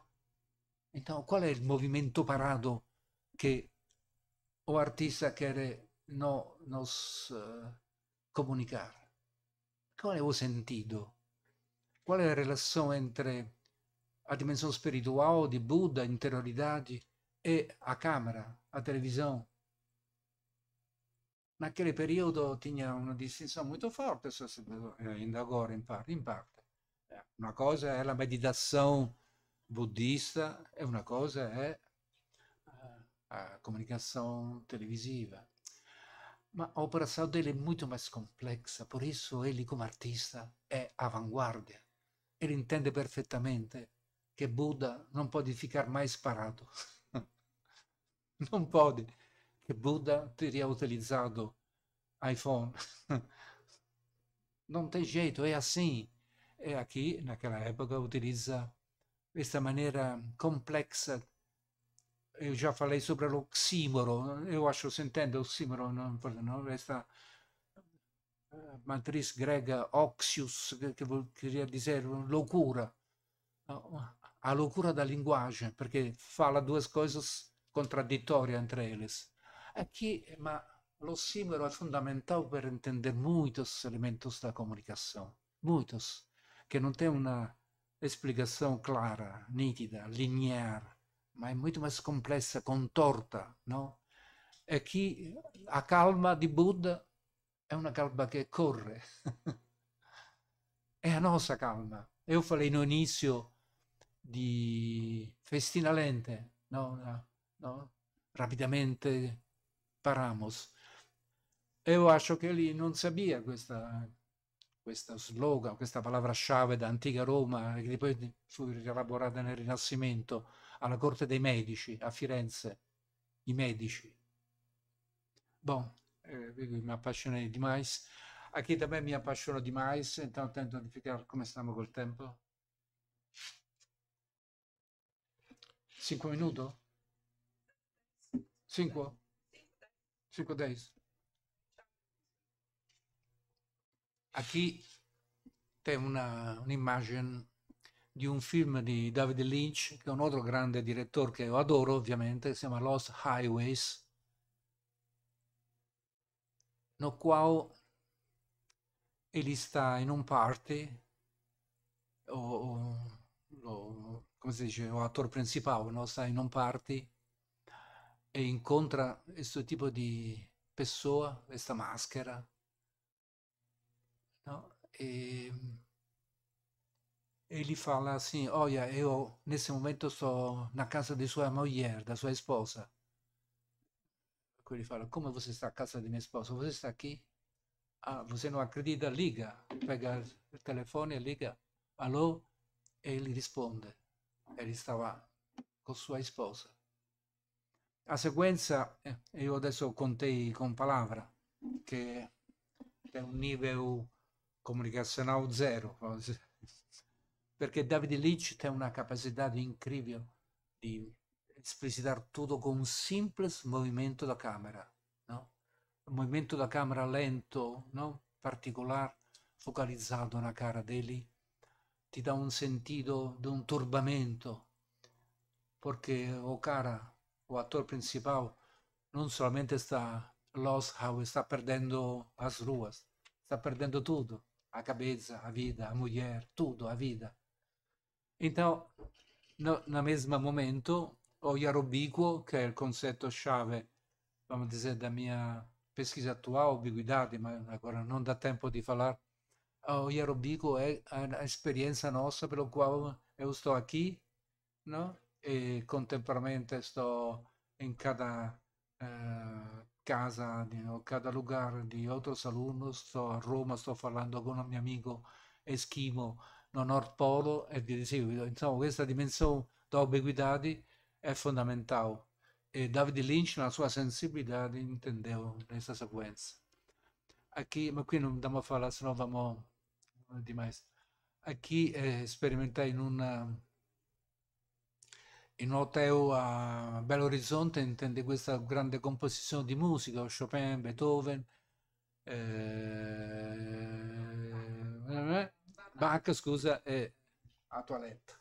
Então, qual è il movimento parato che o artista quiere no nos uh, eh, comunicar. ¿Cuál es el sentido? ¿Cuál la relazione entre la dimensione espiritual di Buddha, interioridad, e la camera, la televisione? Ma quel periodo tenía una distinzione molto forte, so se si eh, indagò in parte, in eh, parte. Una cosa è la meditazione buddista e una cosa è a comunicação televisiva. Mas a operação dele é muito mais complexa, por isso ele, como artista, é avanguarda. Ele entende perfeitamente que Buda não pode ficar mais parado. não pode. Que Buda teria utilizado iPhone. não tem jeito, é assim. E é aqui, naquela época, utiliza desta maneira complexa eu já falei sobre o oxímoro, eu acho que se entende oxímoro, não, não esta eh, matriz grega oxius, que queria dizer loucura, a loucura da linguagem, porque fala duas coisas contraditórias entre eles. Aqui, mas l'ossimero é fundamental para entender muitos elementos da comunicação, muitos, que não tem uma explicação clara, nítida, linear, ma è molto mais complessa, contorta, no? E chi ha calma di Buddha è una calma che corre. è la nostra calma. Io falei no inizio di festina lente, no, no, rapidamente paramos. Io acho che lì non sappia questa, questo slogan, questa parola chiave da antica Roma, che poi fu rielaborata nel Rinascimento alla Corte dei Medici a Firenze, i medici. Bom, eh, mi mais. A chi da me mi di mais, intanto tento di verificar come stiamo col tempo. Cinco minuti? Cinco? Cinco, days? A chi uma, uma un'immagine? di un film di David Lynch, che è un altro grande direttore che io adoro ovviamente, si chiama Lost Highways. No Quao e lì sta in un party, o, o come si dice, o attore principale, no? sta in un party e incontra questo tipo di persona, questa maschera, no? e e gli fala assim, olha, eu questo momento estou na casa di sua moglie, da sua esposa. Ele fala, come você está a casa di mia esposa? Você está qui? Ah, você não acredita? Liga, pega il telefono telefone, liga, alô? E gli risponde, ele stava con sua esposa. A sequenza, eh, io adesso contei con parola che è un livello comunicazionale zero, perché David Leitch tem uma capacidade incrível di explicitar tutto con un simples movimento da camera, não? Um movimento da camera lento, não? Particular, focalizado na cara dele, ti dà un sentito di un turbamento, perché o oh cara, o ator principal, non solamente sta lost how sta perdendo as ruas, sta perdendo tutto, a cabeza, a vita, a mulher, tutto, a vita. Então, no, no mesmo momento, o iarobíquo, que é o conceito-chave, vamos dizer, da minha pesquisa atual, ubiquidade, mas agora não dá tempo de falar, o iarobíquo é a experiência nossa pelo qual eu estou aqui, não? e contemporaneamente estou em cada eh, casa, di, no, cada lugar di altri alunni, sto a Roma, sto parlando con un mio amico Eschimo no Nord Polo e via di seguito. Insomma, questa dimensione da ubiquitati è fondamentale e Davide Lynch nella sua sensibilità intendeva questa sequenza. A chi, ma qui non andiamo a fare, se no vamo di maestro. A chi eh, sperimenta in un in hotel a Belo Horizonte intende questa grande composizione di musica, Chopin, Beethoven, eh, eh, eh Barca, scusa, é... A toalete.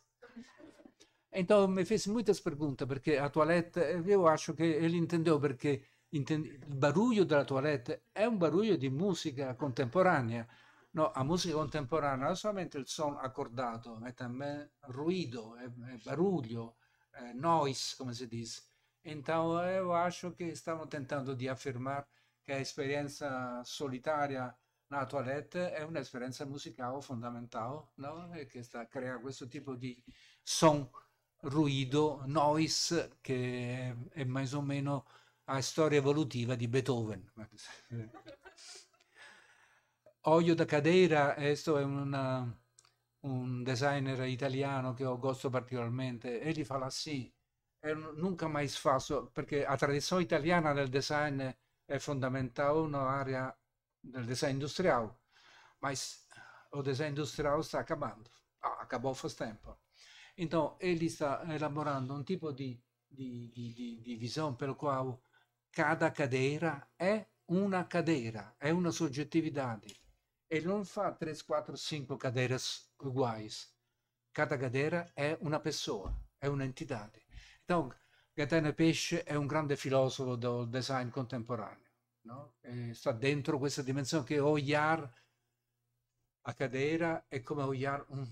Então me fez muitas perguntas, porque a toilette, eu acho que ele entendeu, porque entende, o barulho da toilette é um barulho de música contemporânea. No, a musica contemporanea non è solamente il suono accordato, ma anche ruido, è, è baruglio, è noise, come si dice. Então, eu acho que estamos tentando de afirmar que a experiência solitária una toilette è un'esperienza musicale fondamentale, no? che sta, crea questo tipo di son, ruido, noise, che è, è mais o meno la storia evolutiva di Beethoven. Olio da Cadeira, questo è una, un designer italiano che ho gosto particolarmente, e gli fa la sì, e nunca mai sfasso, perché la tradizione italiana del design è fondamentale, un'area del design industrial, mas o design industrial está acabando, ah, acabou faz tempo. Então, ele está elaborando um tipo de, de, de, de visão pelo qual cada cadeira é uma cadeira, é uma subjetividade. Ele não faz 3, 4, 5 cadeiras iguais. Cada cadeira é uma pessoa, é uma entidade. Então, Gaetano Pesce è un grande filosofo del design contemporaneo no? eh, sta dentro questa dimensione che Oyar a Cadeira è come Oyar un,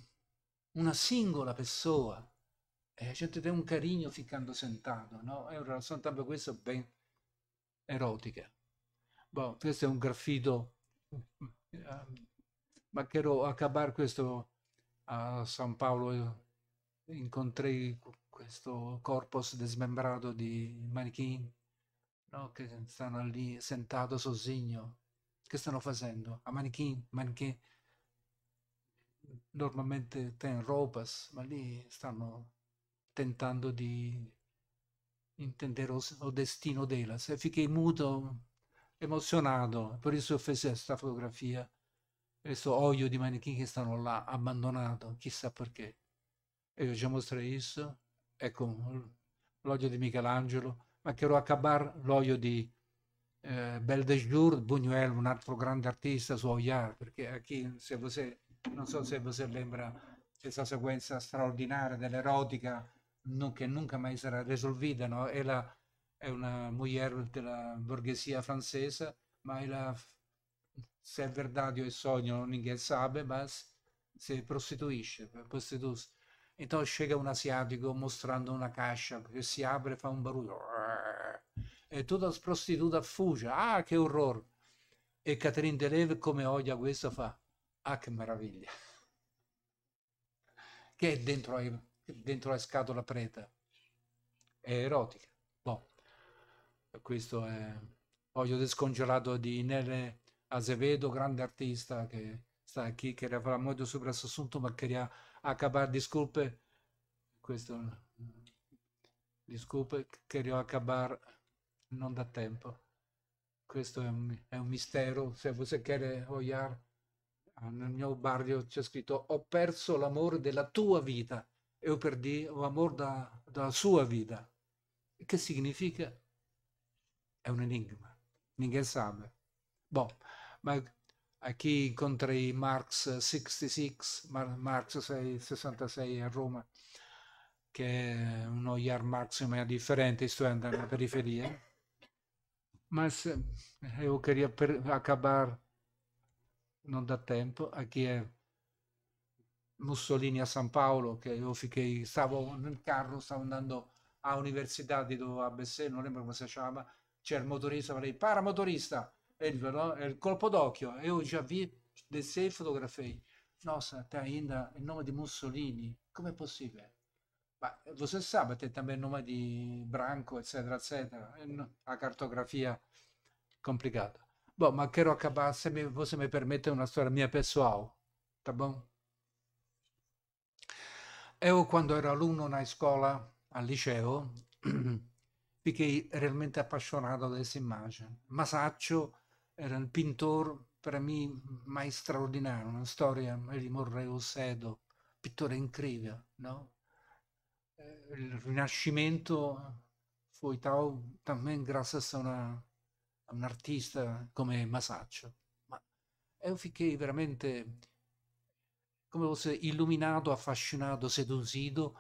una singola persona. E la gente un carino ficcando sentato, no? È una relazione tanto questo ben erotica. Bom, questo è un graffito, ma a Cabar questo a San Paolo incontrei questo corpus desmembrato di manichini no? che stanno lì sentato sosigno che stanno facendo a manichini manichini normalmente ten ropas ma lì stanno tentando di intendere il destino della se fiquei muto emozionato per isso eu fiz questa fotografia questo olio di manichini che stanno là abbandonato chissà perché e io già mostrei isso ecco l'olio di Michelangelo ma maccherò a Cabar l'olio di eh, Beldejour, Buñuel, un altro grande artista, suo Oyar, perché a chi, se você, non so se você lembra questa sequenza straordinaria dell'erotica non, che nunca mai sarà risolvita, no? è, la, è una moglie della borghesia francese, ma è la se è verdade o sogno, ninguém sabe, ma si prostituisce, prostituisce. Então chega un asiatico mostrando una cascia che si apre e fa un barullo e tutta la prostituta fuggia, ah che orrore! E Catherine Deleve come odia questo fa, ah che meraviglia! Che è dentro, ai, dentro la scatola preta? È erotica. Boh. Questo è Olio Descongelato di Nele Azevedo, grande artista che sta qui, che avrà molto sopra assunto, ma che ha acabar disculpe, questo disculpe, che quería acabar non dà tempo. Questo è un, è un mistero. Se vuoi chiede Oyar, nel mio barrio c'è scritto ho perso l'amore della tua vita e ho perduto l'amore da, della sua vita. Che significa? È un enigma. Ninguém sabe. Boh, ma a chi incontri Marx 66, Marx 66 a Roma, che è uno Yar Marx ma differente, sto andando alla periferia, Mas eu eh, queria acabar, não dá tempo, aqui é Mussolini a São Paulo, che io fiquei, stavo nel carro, stavo andando a università di dove ABC, non lembro come si chiama, c'era il motorista, farei paramotorista, e il, no? colpo d'occhio, e io già vi le sei fotografie. Nossa, te ainda, il nome di Mussolini, com'è possibile? ma eh, você sabe também il nome di branco, eccetera, eccetera, la cartografia complicata. Bom, mas quero acabar, se mi, você me permite, uma história minha pessoal, tá bom? Io quando ero aluno na scuola, al liceo, fiquei realmente appassionato apaixonado questa immagine. Masaccio era il pintore per me mai straordinario, una storia, di morreo sedo, pittore incrível, no? Eh, il Rinascimento fu Itao también gracias a, una, a un artista come Masaccio. Ma io fiquei veramente, come fosse, illuminato, affascinato, seducito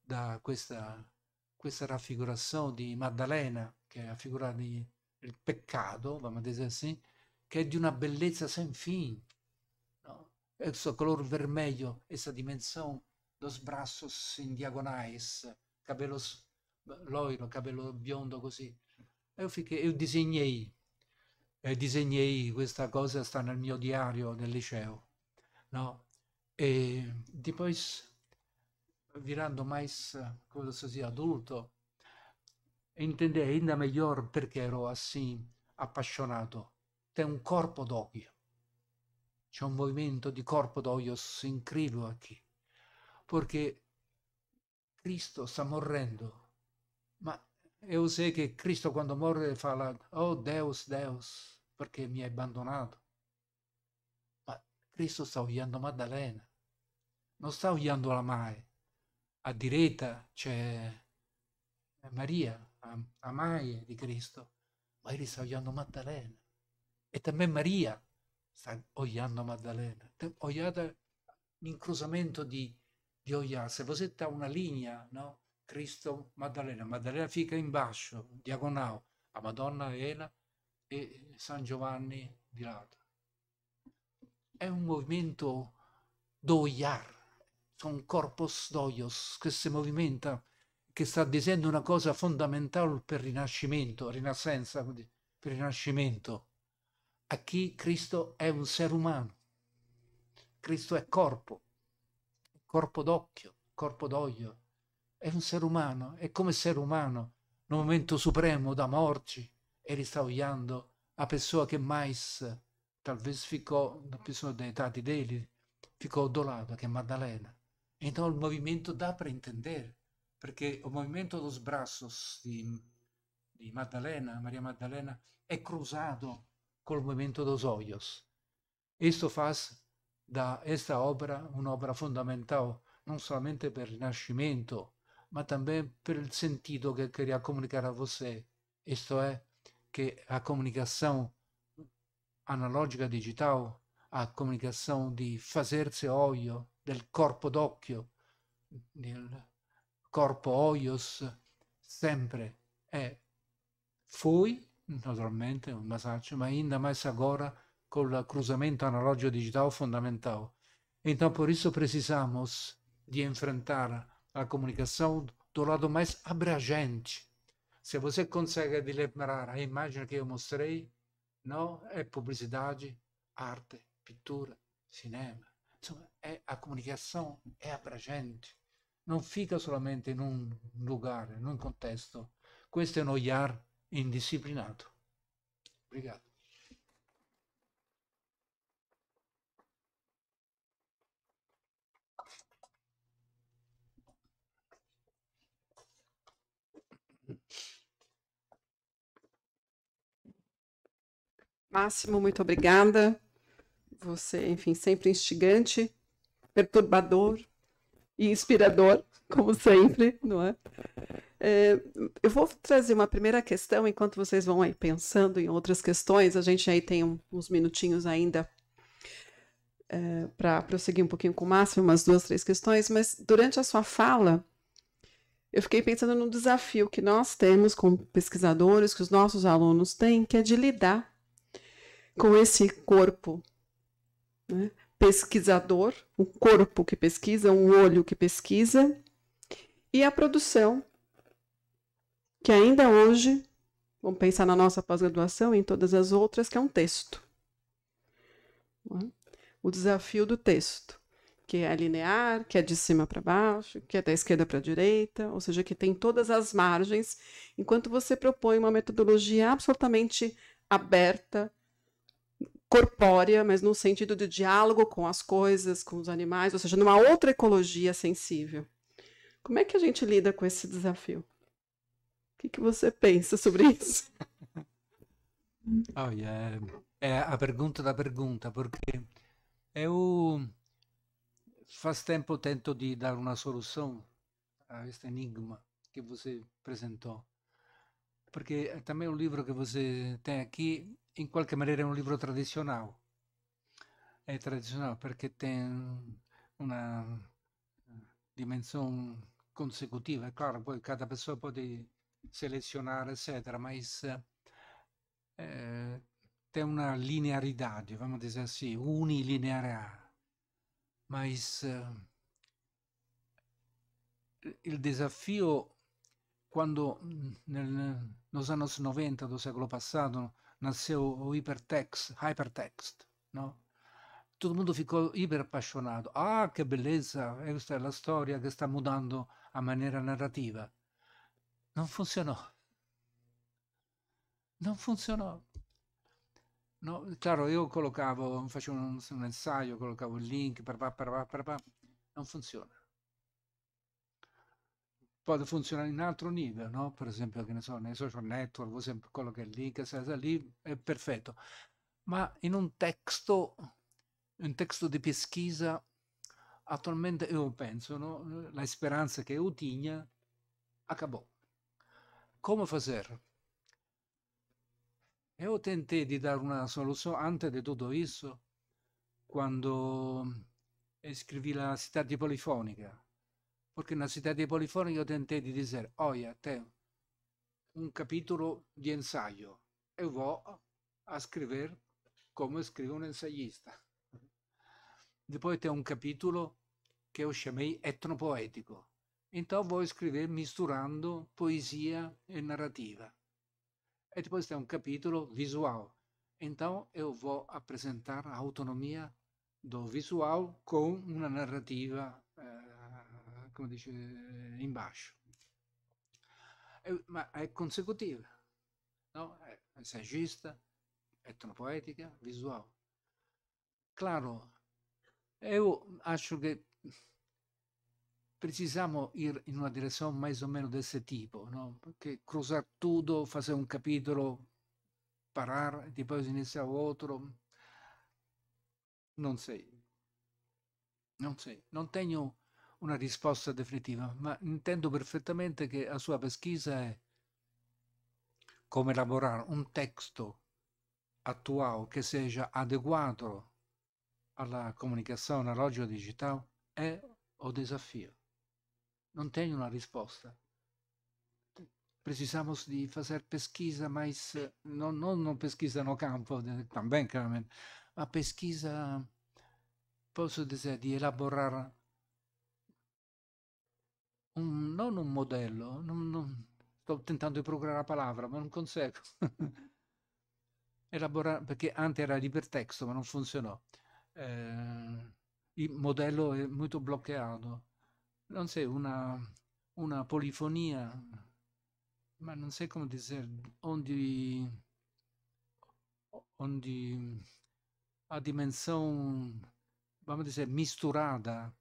da questa, questa raffigurazione di Maddalena, che è la figura del peccato, vamos a dire così, che è di una bellezza senza fine. No? Questo color vermelho, questa dimensione dos brazos in diagonais, cabello loiro, capello biondo così. E io, fiche, io disegnai, e disegnai questa cosa, sta nel mio diario del liceo, no? E poi, virando mais, quando sia adulto, intendei ainda melhor perché ero assim appassionato. C'è un corpo d'occhio, c'è un movimento di corpo d'occhio incrível aqui perché Cristo sta morendo. Ma io so che Cristo quando morre fa la, oh Deus, Deus, perché mi hai abbandonato. Ma Cristo sta odiando Maddalena, non sta odiando la Mai. A diretta c'è Maria, amai di Cristo, ma lui sta odiando Maddalena. E también Maria sta odiando Maddalena. Odiata l'incruzamento di di se você está una linea, no? Cristo Maddalena, Maddalena fica in basso, diagonale, a Madonna Ela e San Giovanni di lato. È un movimento doiar, sono corpus doios che si movimenta, che sta dicendo una cosa fondamentale per il rinascimento, rinascenza, quindi per il rinascimento. A chi Cristo è un essere umano, Cristo è corpo, corpo d'occhio, corpo d'olio. È un essere umano, è come essere umano, nel momento supremo da morte, e está olhando a persona che mais, talvez ficou, na pessoa da idade dele, ficou do lado, che è Maddalena. Então il movimento dá per entender, perché il movimento dos braços di, de Maddalena, Maria Maddalena, è cruzato com o movimento dos olhos. Questo fa da questa opera un'opera fondamentale non solamente per il Rinascimento, ma anche per il sentito che queria comunicare a voi isto è que a comunicação analógica digital, la comunicazione di fazer-se del corpo d'occhio, del corpo oios sempre è, fui naturalmente, un massaggio, ma ainda mais agora, com o cruzamento analógico digital fundamental. Então, por isso, precisamos de enfrentar a comunicação do lado mais abrangente. Se você consegue lembrar a imagem que eu mostrei, não é publicidade, arte, pintura, cinema. Insomma, é a comunicação é abrangente. Não fica somente em um lugar, em um contexto. Questo è un olhar indisciplinato. Obrigado. Máximo, muito obrigada. Você, enfim, sempre instigante, perturbador e inspirador, como sempre, não é? é? eu vou trazer uma primeira questão, enquanto vocês vão aí pensando em outras questões, a gente aí tem uns minutinhos ainda é, para prosseguir um pouquinho com o Máximo, umas duas, três questões, mas durante a sua fala, eu fiquei pensando no desafio que nós temos como pesquisadores, que os nossos alunos têm, que é de lidar com esse corpo né? pesquisador, o corpo que pesquisa, um olho que pesquisa, e a produção, que ainda hoje, vamos pensar na nossa pós-graduação e em todas as outras, que é um texto. Né? O desafio do texto, que é linear, que é de cima para baixo, que é da esquerda para a direita, ou seja, que tem todas as margens, enquanto você propõe uma metodologia absolutamente aberta, corpórea, mas no sentido de diálogo com as coisas, com os animais, ou seja, numa outra ecologia sensível. Como é que a gente lida com esse desafio? O que, que você pensa sobre isso? Olha, é, é a pergunta da pergunta, porque eu faz tempo tento de dar uma solução a este enigma que você apresentou, porque é também o livro que você tem aqui in qualche maniera è un libro tradizionale. È tradizionale perché tiene una eh, dimensione consecutiva. È chiaro, poi cada persona può selezionare, eccetera, ma è, eh, una linearità, diciamo dire così, unilinearità. Ma è, eh, il desafio quando mm, nel, negli anni 90 del secolo passato nasceu o hipertext, hypertext, no? Todo mundo ficou hiperpassionado. Ah, que beleza! Questa è la storia che sta mudando a maniera narrativa. Non funzionò. Non funzionò. No, claro, io collocavo, facevo un, um, un, um ensaio, collocavo il link, per, per, per, non funziona poi funzionano in altro nido, no? per esempio che ne so, nei social network, quello che è lì, che sta lì, è perfetto, ma in un testo, un testo di pesquisa, attualmente io penso, no? la speranza che è tinha acabò. Come fazer? Eu tentei di dare una soluzione antes di tutto isso, quando scrivi la città di polifonica, Porque na cidade de Polifone eu tentei di dizer, olha, tem um capítulo de ensaio, eu vou a escrever como escreve um ensaísta. Depois tem um capítulo que eu chamei etnopoético. Então vou escrever misturando poesia e narrativa. E depois tem um capítulo visual. Então eu vou apresentar a autonomia do visual com uma narrativa come dice, eh, in basso. E, ma è consecutiva, no? È saggista, etnopoetica, visuale. Claro, io acho che precisiamo ir in una direzione mais o meno desse tipo, no? Perché cruzar tutto, fare un capitolo, parare e poi iniziare altro. Non sei. Non sei. Non tengo una risposta definitiva, ma intendo perfettamente che la sua pesquisa è come elaborare un testo attuale che sia adeguato alla comunicazione analogica digitale è o desafio. Non tengo una risposta. Precisamos di fare pesquisa, ma non, non, non pesquisa no campo, ma pesquisa, posso dire, di elaborare un, non un modello, non, non, sto tentando di procurare la parola, ma non consegue. Elaborare, perché Ante era l'ipertexto, ma non funzionò. Eh, il modello è molto bloccato. Non sei una, una polifonia, ma non sai come dire, ogni, ogni a dimensione, vamos dire, misturata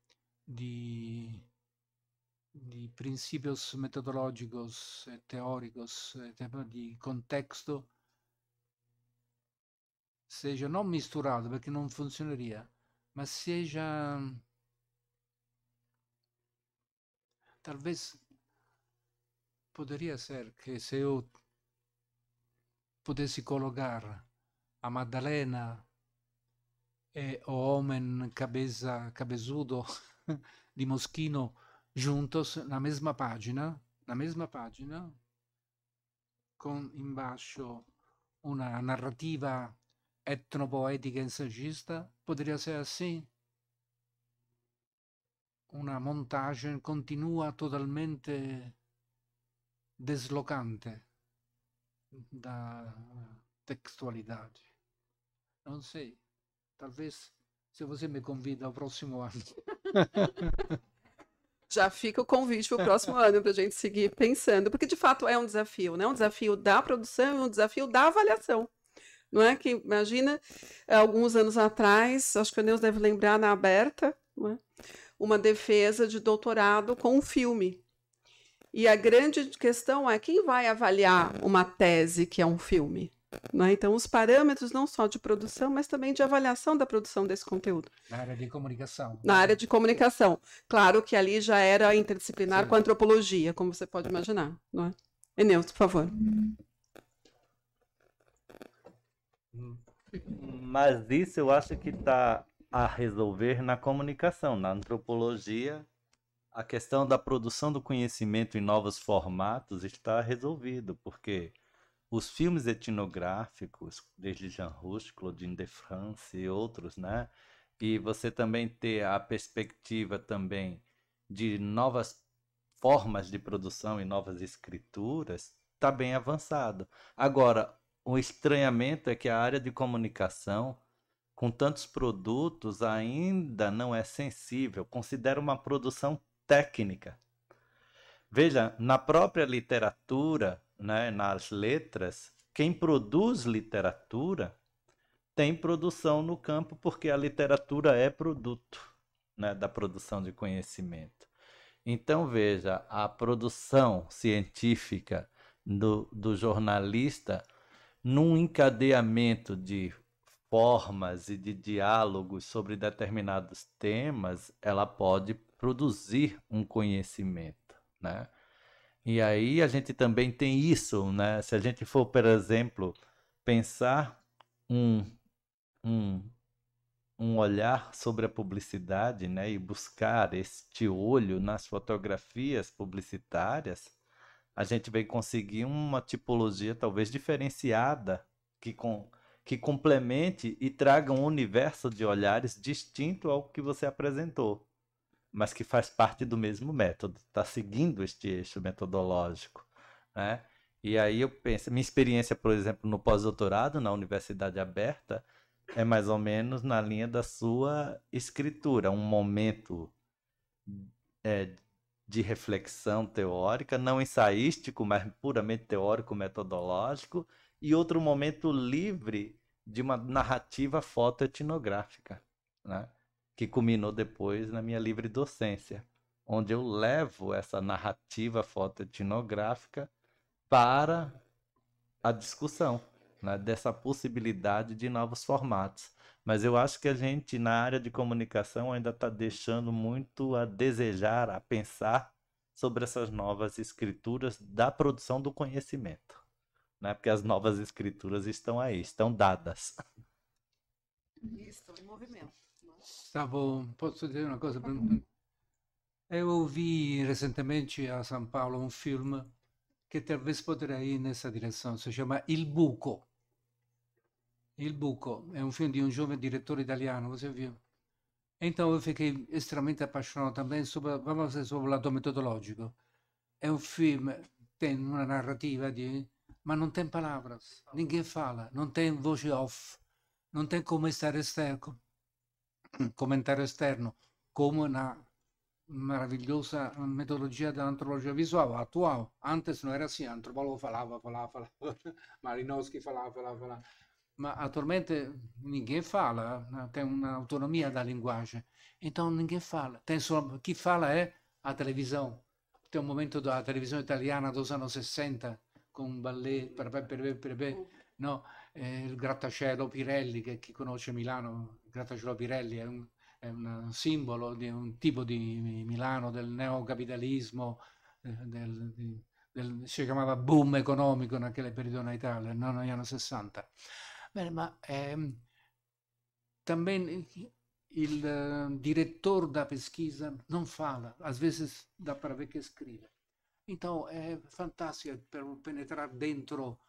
di di principios metodológicos, teóricos, di contesto, sia non misturato perché non funzioneria, ma sia talvez potrebbe essere che se io potessi colocar a Maddalena e o homem cabeça cabezudo di Moschino juntos na mesma página, na mesma página, con in basso una narrativa etnopoetica ensagista, poderia essere assim? Una montage continua totalmente deslocante da textualidade. Não sei, talvez se você me convida ao próximo ano. já fica o convite para o próximo ano para a gente seguir pensando, porque de fato é um desafio, né? Um desafio da produção e um desafio da avaliação. Não é que imagina alguns anos atrás, acho que o Neus deve lembrar na aberta, é? uma defesa de doutorado com um filme. E a grande questão é quem vai avaliar uma tese que é um filme? Né? Então, os parâmetros não só de produção, mas também de avaliação da produção desse conteúdo. Na área de comunicação. Na área de comunicação. Claro que ali já era interdisciplinar Sim. com a antropologia, como você pode imaginar. Não é? Eneus, por favor. Mas isso eu acho que está a resolver na comunicação, na antropologia. A questão da produção do conhecimento em novos formatos está resolvido, porque os filmes etnográficos, desde Jean Rouch, Claudine de France e outros, né? E você também ter a perspectiva também de novas formas de produção e novas escrituras, está bem avançado. Agora, o estranhamento é que a área de comunicação, com tantos produtos, ainda não é sensível. Considera uma produção técnica. Veja, na própria literatura, né, nas letras, quem produz literatura tem produção no campo, porque a literatura é produto né, da produção de conhecimento. Então, veja, a produção científica do, do jornalista, num encadeamento de formas e de diálogos sobre determinados temas, ela pode produzir um conhecimento, né? E aí a gente também tem isso, né? Se a gente for, por exemplo, pensar um, um, um olhar sobre a publicidade, né? E buscar este olho nas fotografias publicitárias, a gente vai conseguir uma tipologia talvez diferenciada que com que complemente e traga um universo de olhares distinto ao que você apresentou mas que faz parte do mesmo método, está seguindo este eixo metodológico, né? E aí eu penso, minha experiência, por exemplo, no pós-doutorado na Universidade Aberta é mais ou menos na linha da sua escritura, um momento é, de reflexão teórica, não ensaístico, mas puramente teórico, metodológico, e outro momento livre de uma narrativa fotoetnográfica, né? que culminou depois na minha livre docência, onde eu levo essa narrativa fotoetnográfica para a discussão né, dessa possibilidade de novos formatos. Mas eu acho que a gente, na área de comunicação, ainda está deixando muito a desejar, a pensar sobre essas novas escrituras da produção do conhecimento. Né? Porque as novas escrituras estão aí, estão dadas. Estão em movimento. Stavo, posso dire una cosa? Io ho visto recentemente a San Paolo un film che talvez potrei in questa direzione, si chiama Il Buco. Il Buco è un film di un giovane direttore italiano, così via. Então eu fiquei extremamente apaixonado também sobre, vamos dizer, sobre o lado metodológico. tem uma narrativa de, mas não tem palavras, ninguém fala, não tem voz off, non tem come stare externo, commentario esterno come una maravillosa metodologia dell'antropologia visuale. Attuale, antes non era così, l'antropologo falava, falava, falava, Malinowski falava, falava, falava. Ma attualmente ninguém parla, eh, c'è un'autonomia da linguaggio. Então ninguém parla. chi fala è a televisione. C'è un momento della televisione italiana dos anni 60 con ballet, per, per, per, per, no? eh, il grattacielo Pirelli, che chi conosce Milano grattacielo Pirelli è un, è un, eh, simbolo di un tipo di Milano, del neocapitalismo, eh, del, del, si chiamava boom economico in aquel periodo in Italia, negli anni 60. Bene, ma ehm, eh, também il direttore da pesquisa non fala, a volte da para che scrive. Então è fantastico per penetrare dentro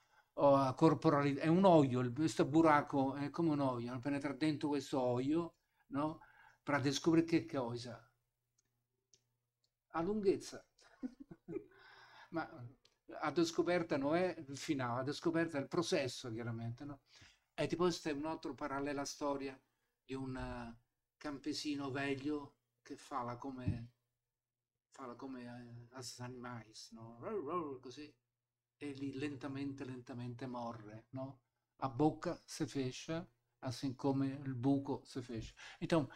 corporalità, è un olio, questo buraco è come un olio, non penetra dentro questo olio, no? Per scoprire che cosa? A lunghezza. Ma la scoperta non è il finale, la scoperta il processo, chiaramente, no? E tipo questa è un'altra parallela storia di un eh, campesino veglio che fa la come, fa la come eh, as animais, no? Così e lì lentamente, lentamente morre, no? A bocca si fece, assim como o buco si fece. Então,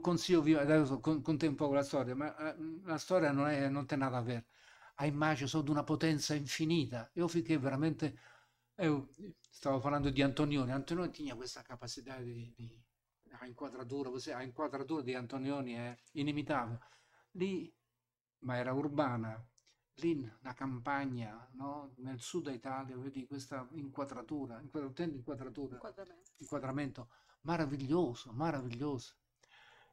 consiglio consigo, adesso contei un po' la storia, ma eh, la storia non, è, non tem nada a ver. A ah, immagini sono di una potenza infinita. Io finché veramente... Io eh, oh, stavo parlando di Antonioni. Antonioni tinha questa capacità di, di a inquadratura, a inquadratura di Antonioni è inimitabile. Lì, ma era urbana, lì la campagna, no? nel sud Italia, vedi questa inquadratura, inquadratura inquadramento. inquadramento meraviglioso, meraviglioso.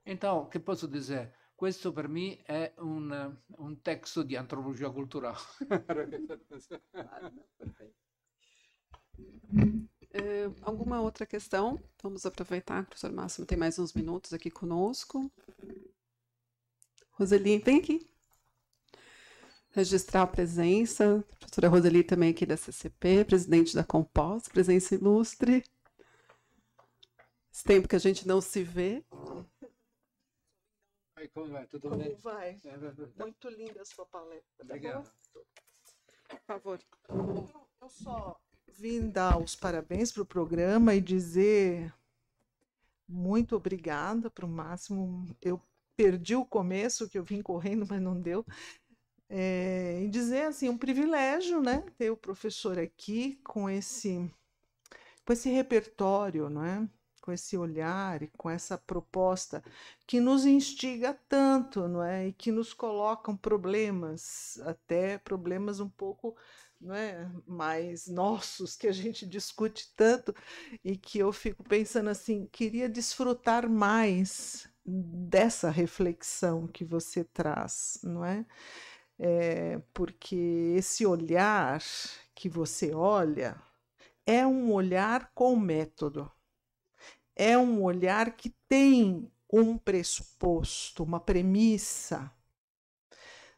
Então, che posso dire? Questo per me è un, un testo di antropologia culturale. uh, alguma outra questão? Vamos aproveitar, professor Máximo tem mais uns minutos aqui conosco. Roseli, vem aqui. registrar a presença, a professora Roseli também aqui da CCP, presidente da Compós, presença ilustre. Esse tempo que a gente não se vê. Oi, como vai? Tudo como bem? É, vai? Muito linda a sua palestra. Tá Obrigado. Por favor. Eu, eu só vim dar os parabéns para o programa e dizer muito obrigada para o Máximo. Eu perdi o começo, que eu vim correndo, mas não deu é, e dizer assim, um privilégio, né, ter o professor aqui com esse com esse repertório, não é? Com esse olhar e com essa proposta que nos instiga tanto, não é? E que nos colocam problemas, até problemas um pouco não é? mais nossos que a gente discute tanto e que eu fico pensando assim, queria desfrutar mais dessa reflexão que você traz, não é? é, porque esse olhar que você olha é um olhar com método, é um olhar que tem um pressuposto, uma premissa,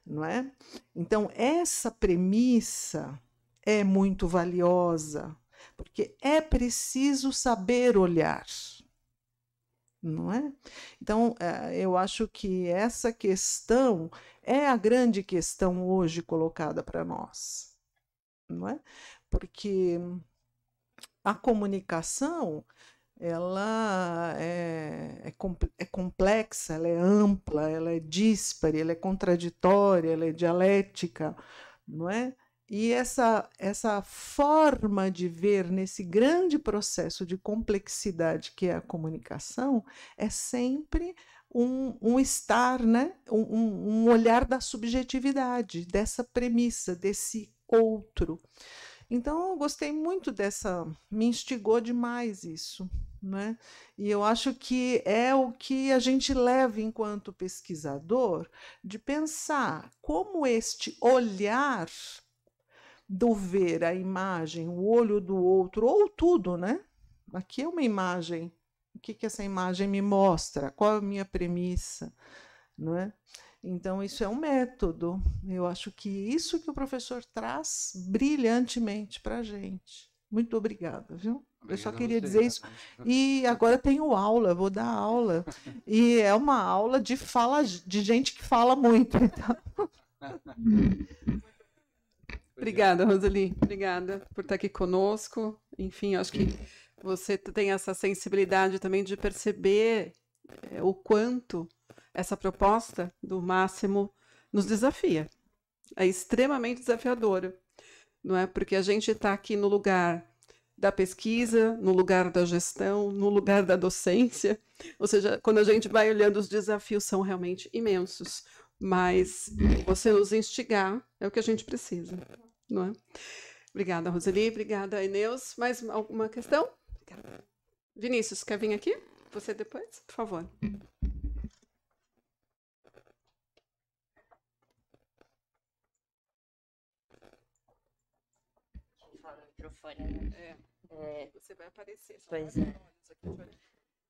não é? Então, essa premissa é muito valiosa, porque é preciso saber olhar não é? Então, eh, eu acho que essa questão é a grande questão hoje colocada para nós, não é? Porque a comunicação ela é, é, é complexa, ela é ampla, ela é dispare, ela é contraditória, ela é dialética, não é? E essa, essa forma de ver nesse grande processo de complexidade que é a comunicação é sempre um, um estar, né? Um, um olhar da subjetividade, dessa premissa, desse outro. Então, eu gostei muito dessa, me instigou demais isso. Né? E eu acho que é o que a gente leva enquanto pesquisador de pensar como este olhar do ver a imagem, o olho do outro, ou tudo, né? Aqui é uma imagem. O que, que essa imagem me mostra? Qual é a minha premissa? Não é? Então, isso é um método. Eu acho que isso que o professor traz brilhantemente para a gente. Muito obrigada, viu? Eu só queria dizer isso. E agora tenho aula, vou dar aula. E é uma aula de fala de gente que fala muito. Então. Obrigada, Roseli. Obrigada por estar aqui conosco. Enfim, acho que você tem essa sensibilidade também de perceber eh, o quanto essa proposta do Máximo nos desafia. É extremamente desafiadora, não é? Porque a gente está aqui no lugar da pesquisa, no lugar da gestão, no lugar da docência. Ou seja, quando a gente vai olhando, os desafios são realmente imensos. Mas você nos instigar é o que a gente precisa não é? Obrigada, Roseli. Obrigada, Eneus. Mais alguma questão? Vinícius, quer vir aqui? Você depois, por favor. Deixa eu falar no microfone. Né? É. É. Você vai aparecer. Só pois é.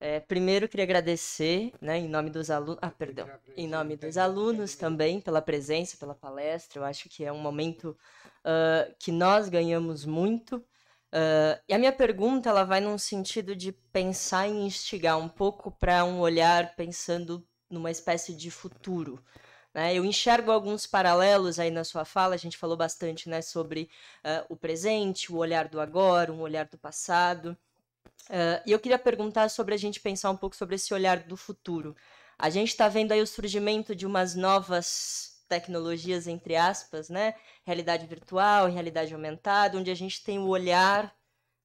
É, primeiro, queria agradecer, né, em nome dos alunos, ah, perdão, em nome dos alunos também pela presença, pela palestra. Eu acho que é um momento uh, que nós ganhamos muito. Uh, e a minha pergunta, ela vai num sentido de pensar e instigar um pouco para um olhar pensando numa espécie de futuro. Né? Eu enxergo alguns paralelos aí na sua fala, a gente falou bastante né, sobre uh, o presente, o olhar do agora, um olhar do passado. Ah, e eu queria perguntar sobre a gente pensar um pouco sobre esse olhar do futuro. A gente está vendo aí o surgimento de umas novas tecnologias, entre aspas, né? Realidade virtual, realidade aumentada, onde a gente tem o olhar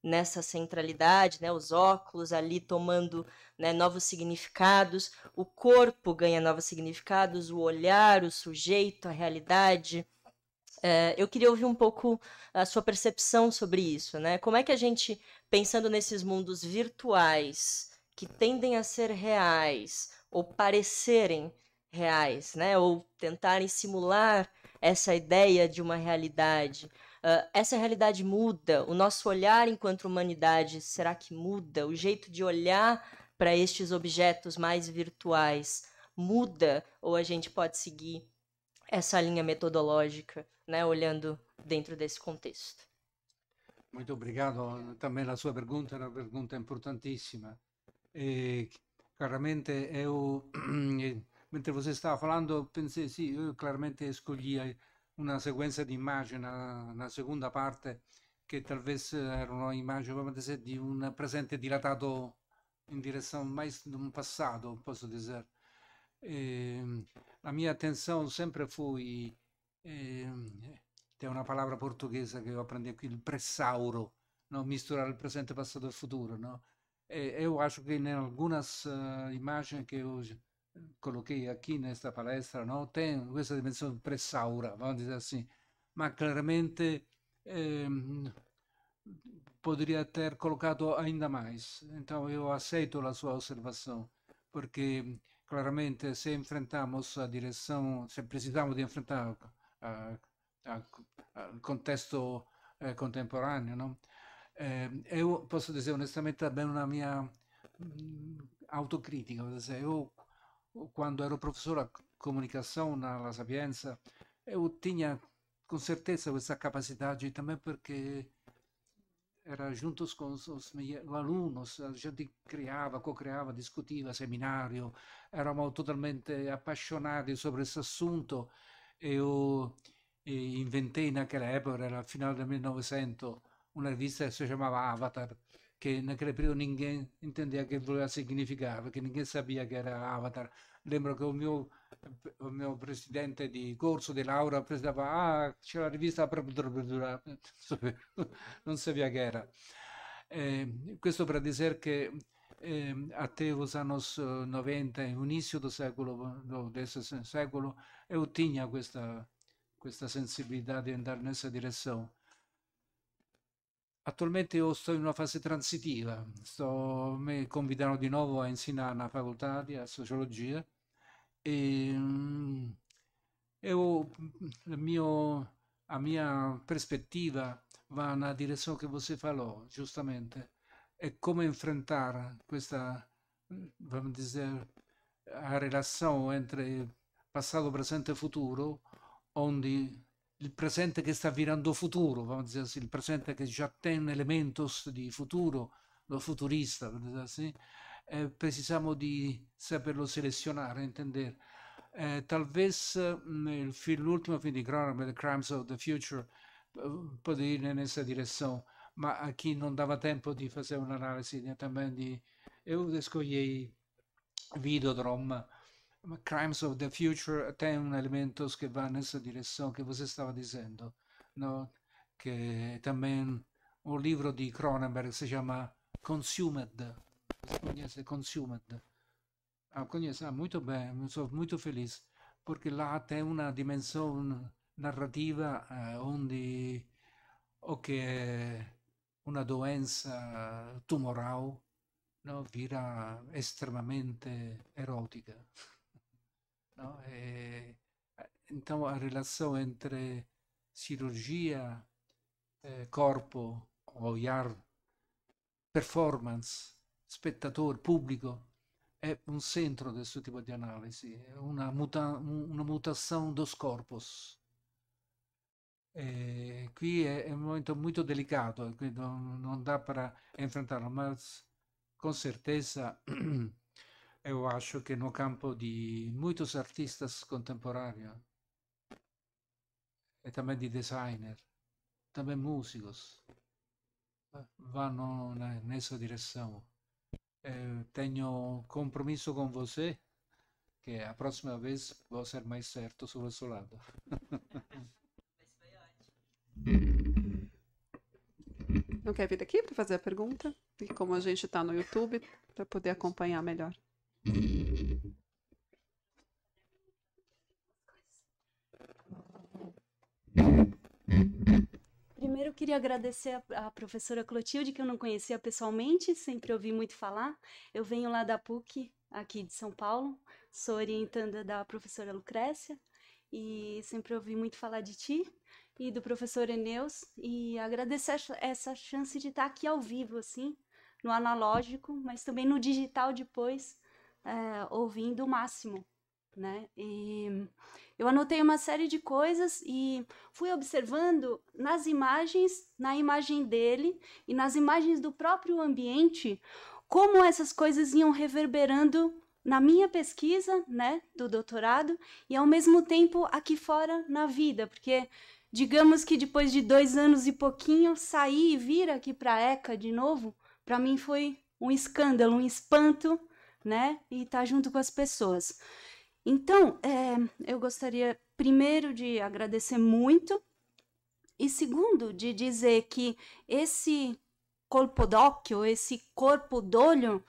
nessa centralidade, né? Os óculos ali tomando né, novos significados, o corpo ganha novos significados, o olhar, o sujeito, a realidade. É, eu queria ouvir um pouco a sua percepção sobre isso, né? Como é que a gente pensando nesses mundos virtuais que tendem a ser reais ou parecerem reais, né? Ou tentarem simular essa ideia de uma realidade. Uh, essa realidade muda, o nosso olhar enquanto humanidade será que muda? O jeito de olhar para estes objetos mais virtuais muda ou a gente pode seguir essa linha metodológica, né, olhando dentro desse contexto? Muito obrigado. Também a sua pergunta era uma pergunta importantíssima. E, claramente eu, mentre você estava falando, pensei, sì, io claramente escolhi una sequenza di immagini, una seconda parte, che talvez erano immagini, come di un presente dilatato in direzione mais di un passato, posso dire. E, ehm, la mia attenzione sempre fu... E, ehm, c'è una parola portoghese che io aprendi qui, il pressauro, no? misturare il presente, passato e il futuro, no? E eu acho che in alcune uh, che que eu coloquei aqui nesta palestra, no? tem questa dimensione pressaura, vamos dire assim, ma chiaramente ehm, poderia ter colocado ainda mais. Então eu aceito la sua osservazione, perché claramente se enfrentamos a direção, se precisamos de enfrentar a al, contesto eh, contemporaneo. No? Eh, eu posso dire onestamente bem una mia mm, autocritica, eu quando ero professore a comunicazione alla Sapienza, io tinha con certezza questa capacità anche perché era juntos com os alunni, la gente creava, co creava discutiva, seminario, eravamo totalmente appassionati su questo assunto. Eu in ventena che l'epoca era al finale del 1900 una rivista che si chiamava Avatar che in quel periodo ninguém intendeva che voleva significare perché ninguém sapeva che era Avatar lembro che un mio, il mio presidente di corso di laurea presentava ah c'è la rivista proprio non sapeva che era eh, questo per dire che ehm, eh, te os anos 90, inizio del secolo do, desse século, eu questa, questa sensibilidade de andar nessa direzione. Attualmente io sto in una fase transitiva, sto, mi convidano di nuovo a insegnare alla facoltà di sociologia e, e mm, ho, mm, mio, a mia prospettiva va nella direzione che voi falò, giustamente, e come affrontare questa mm, vamos relazione tra passato, presente e futuro ondi il presente che sta virando futuro, il presente che già tiene elementos di futuro, lo futurista, eh, precisiamo di saperlo selezionare, intender. Eh, talvez mh, mm, film, l'ultimo film di Cronenberg, The Crimes of the Future, può dire in questa direzione, ma a chi non dava tempo di fare un'analisi, né, di... io escoglierei Videodrom, Crimes of the Future tem un elemento que vai nessa direção que você estava dizendo, não? que também um livro de Cronenberg se chama Consumed. Você conhece Consumed? Ah, conhece? Ah, muito bem, sou muito feliz, porque lá tem uma dimensão narrativa eh, onde o che una doença tumorale no, vira extremamente erótica. No? E, eh, então, a relação entre cirurgia, eh, corpo, olhar, performance, spettatore, pubblico, è un centro di questo tipo di analisi, una, muta una mutazione dos corpos E qui è, un momento molto delicato, non, non dà per affrontarlo, ma con certezza eu acho que no campo de muitos artistas contemporâneos e também de designer, também músicos, vão nessa direção. tenho compromisso com você que a próxima vez vou ser mais certo sobre o seu lado. Não quer vir aqui para fazer a pergunta? E como a gente está no YouTube, para poder acompanhar melhor. Primeiro, eu queria agradecer a, professora Clotilde, que eu não conhecia pessoalmente, sempre ouvi muito falar. Eu venho lá da PUC, aqui de São Paulo, sou orientanda da professora Lucrécia e sempre ouvi muito falar de ti e do professor Eneus e agradecer essa chance de estar aqui ao vivo, assim, no analógico, mas também no digital depois, é, ouvindo o máximo, né? E eu anotei uma série de coisas e fui observando nas imagens, na imagem dele e nas imagens do próprio ambiente, como essas coisas iam reverberando na minha pesquisa, né, do doutorado, e ao mesmo tempo aqui fora na vida, porque digamos que depois de dois anos e pouquinho sair e vir aqui para ECA de novo, para mim foi um escândalo, um espanto né? E estar tá junto com as pessoas. Então, é, eu gostaria, primeiro, de agradecer muito, e segundo, de dizer que esse corpo d'occhio, esse corpo d'olho,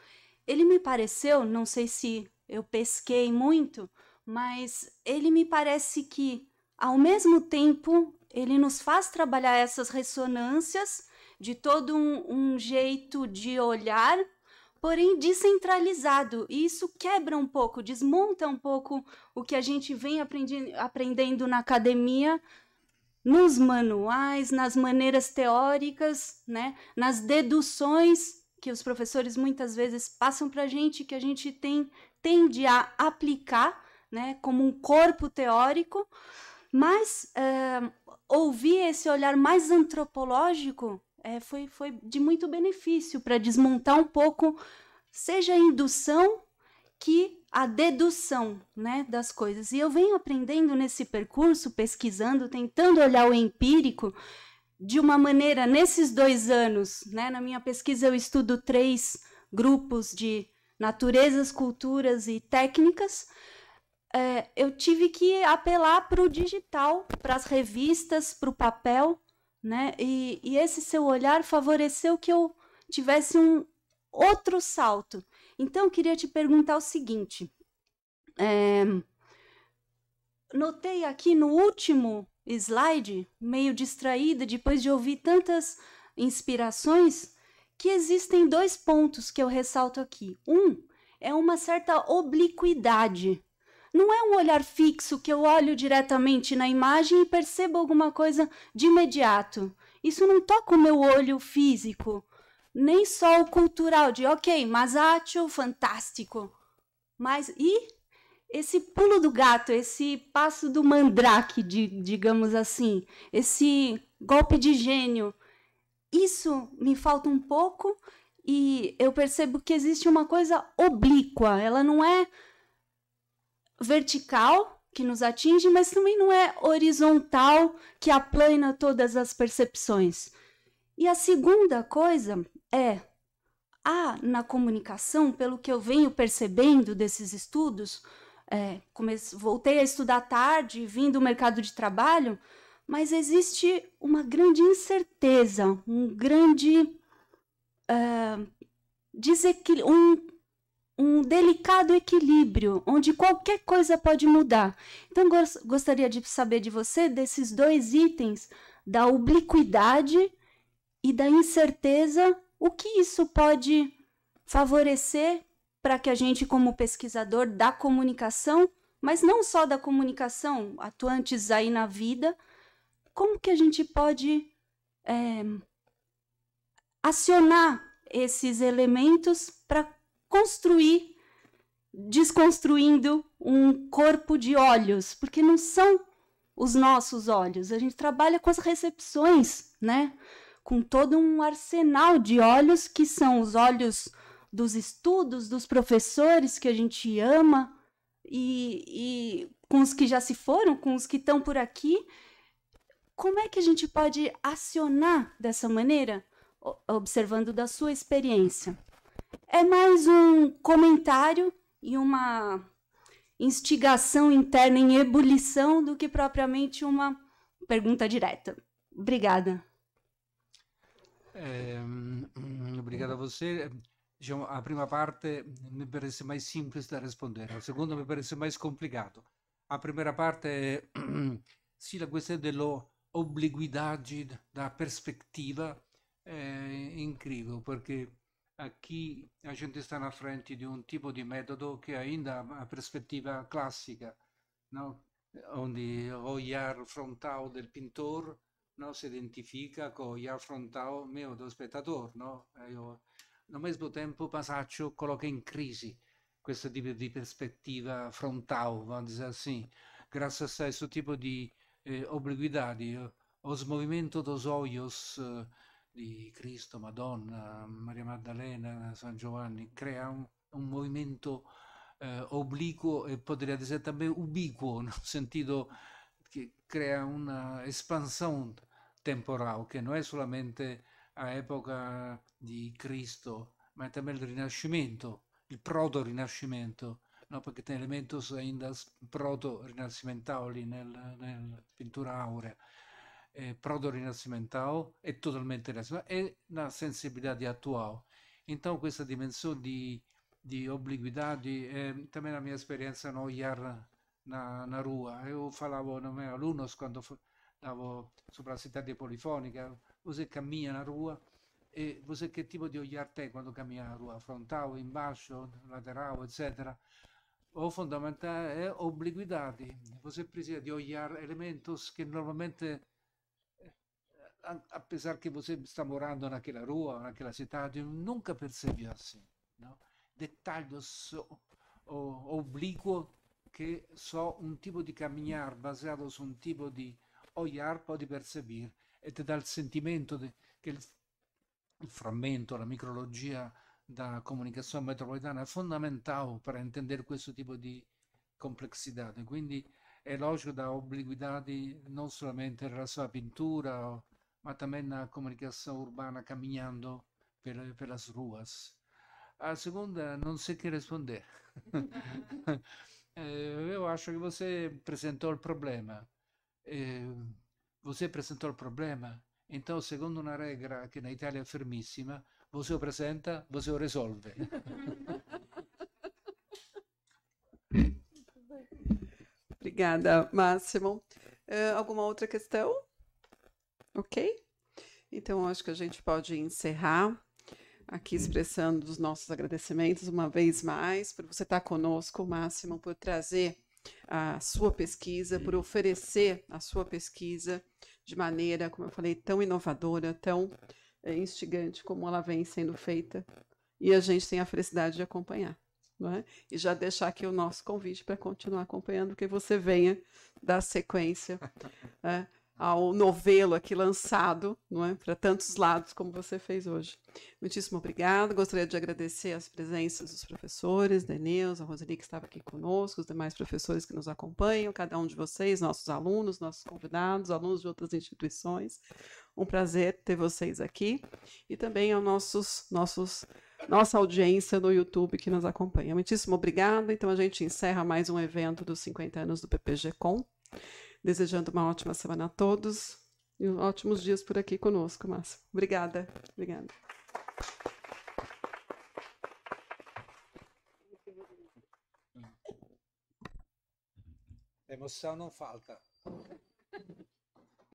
ele me pareceu, não sei se eu pesquei muito, mas ele me parece que, ao mesmo tempo, ele nos faz trabalhar essas ressonâncias de todo um, um jeito de olhar porém descentralizado. E isso quebra um pouco, desmonta um pouco o que a gente vem aprendi aprendendo na academia, nos manuais, nas maneiras teóricas, né? nas deduções que os professores muitas vezes passam para a gente, que a gente tem, tende a aplicar né? como um corpo teórico, mas eh, ouvir esse olhar mais antropológico é, foi, foi de muito benefício para desmontar um pouco, seja a indução que a dedução né, das coisas. E eu venho aprendendo nesse percurso, pesquisando, tentando olhar o empírico de uma maneira, nesses dois anos, né, na minha pesquisa eu estudo três grupos de naturezas, culturas e técnicas, é, eu tive que apelar para o digital, para as revistas, para o papel, né? E, e esse seu olhar favoreceu que eu tivesse um outro salto. Então, eu queria te perguntar o seguinte. É, notei aqui no último slide, meio distraída, depois de ouvir tantas inspirações, que existem dois pontos que eu ressalto aqui. Um é uma certa obliquidade não é um olhar fixo que eu olho diretamente na imagem e percebo alguma coisa de imediato. Isso não toca o meu olho físico, nem só o cultural de ok, Masaccio, fantástico. Mas e esse pulo do gato, esse passo do mandrake, de, digamos assim, esse golpe de gênio, isso me falta um pouco e eu percebo que existe uma coisa oblíqua, ela não é vertical que nos atinge, mas também não é horizontal que aplana todas as percepções. E a segunda coisa é há na comunicação, pelo que eu venho percebendo desses estudos, é, comece, voltei a estudar tarde, vim do mercado de trabalho, mas existe uma grande incerteza, um grande uh, é, desequilíbrio, um um delicado equilíbrio, onde qualquer coisa pode mudar. Então, gostaria de saber de você desses dois itens, da obliquidade e da incerteza, o que isso pode favorecer para que a gente, como pesquisador da comunicação, mas não só da comunicação, atuantes aí na vida, como que a gente pode é, acionar esses elementos para construir, desconstruindo um corpo de olhos, porque não são os nossos olhos. A gente trabalha com as recepções, né? Com todo um arsenal de olhos que são os olhos dos estudos, dos professores que a gente ama e, e com os que já se foram, com os que estão por aqui. Como é que a gente pode acionar dessa maneira, observando da sua experiência? É mais um comentário e uma instigação interna em ebulição do que propriamente uma pergunta direta. Obrigada. É, obrigado a você. a primeira parte me parece mais simples de responder, a segunda me parece mais complicado. A primeira parte é sim, a questão obliquidade da perspectiva é incrível, porque a chi la gente sta a fronte di un tipo de método que ainda una prospettiva classica, no? onde o iar frontal del pintor não se identifica con o olhar frontal meu do spettatore, Não? Eu, no mesmo tempo, Masaccio coloca in crisi, questo tipo di prospettiva frontale, vamos dizer assim, grazie a questo tipo di eh, obliquidade, os movimentos dos olhos di Cristo, Madonna, Maria Maddalena, San Giovanni, crea un, un movimento eh, obliquo e potrei essere anche ubiquo, nel senso che crea una espansione temporale, che non è solamente a epoca di Cristo, ma è anche il Rinascimento, il proto-Rinascimento, no? perché tem un elemento proto rinascimentale nella nel pintura aurea eh, proto rinascimentale è totalmente renascimental, é sensibilità sensibilidade attuale. Então, questa dimensione di, de obliguidade, eh, é, também na minha experiência no IAR na, na rua, eu falava aos meus alunni quando andavo sopra la città di Polifonica, você cammina na rua e você che tipo di olhar te quando cammina na rua? Frontale, in basso, laterale, eccetera? O fondamentale eh, è obliguidade, você precisa di olhar elementos che normalmente a, pesar que você está morando naquela rua, naquela cidade, nunca percebeu assim. Não? Detalhes oblíquo que só um tipo de caminhar baseado su un tipo de olhar pode perceber e te dà il sentimento de, che il, il frammento, la micrologia da comunicazione metropolitana è fondamentale per entender questo tipo di complessità. Quindi è logico da obbligità non solamente in relazione alla pintura mas também na comunicação urbana caminhando pelas ruas. A segunda, não sei o que responder. Eh, eu acho que você apresentou o problema. Eh, você apresentou o problema, então, segundo uma regra que na Itália é firmíssima, você o apresenta, você o resolve. Obrigada, Máximo. Uh, alguma outra questão? Ok? Então, acho que a gente pode encerrar aqui hum. expressando os nossos agradecimentos uma vez mais por você estar conosco, Máximo, por trazer a sua pesquisa, por oferecer a sua pesquisa de maneira, como eu falei, tão inovadora, tão eh, instigante como ela vem sendo feita. E a gente tem a felicidade de acompanhar. não É? E já deixar aqui o nosso convite para continuar acompanhando, que você venha dar sequência. é? ao novelo aqui lançado, não é, para tantos lados como você fez hoje. Muitíssimo obrigada. Gostaria de agradecer as presenças dos professores, da a Roseli que estava aqui conosco, os demais professores que nos acompanham, cada um de vocês, nossos alunos, nossos convidados, alunos de outras instituições. Um prazer ter vocês aqui e também aos nossos nossos nossa audiência no YouTube que nos acompanha. Muitíssimo obrigada. Então a gente encerra mais um evento dos 50 anos do PPG Com. Desejando uma ótima semana a todos e ótimos dias por aqui conosco, Márcio. Obrigada. Obrigada. Emoção não falta.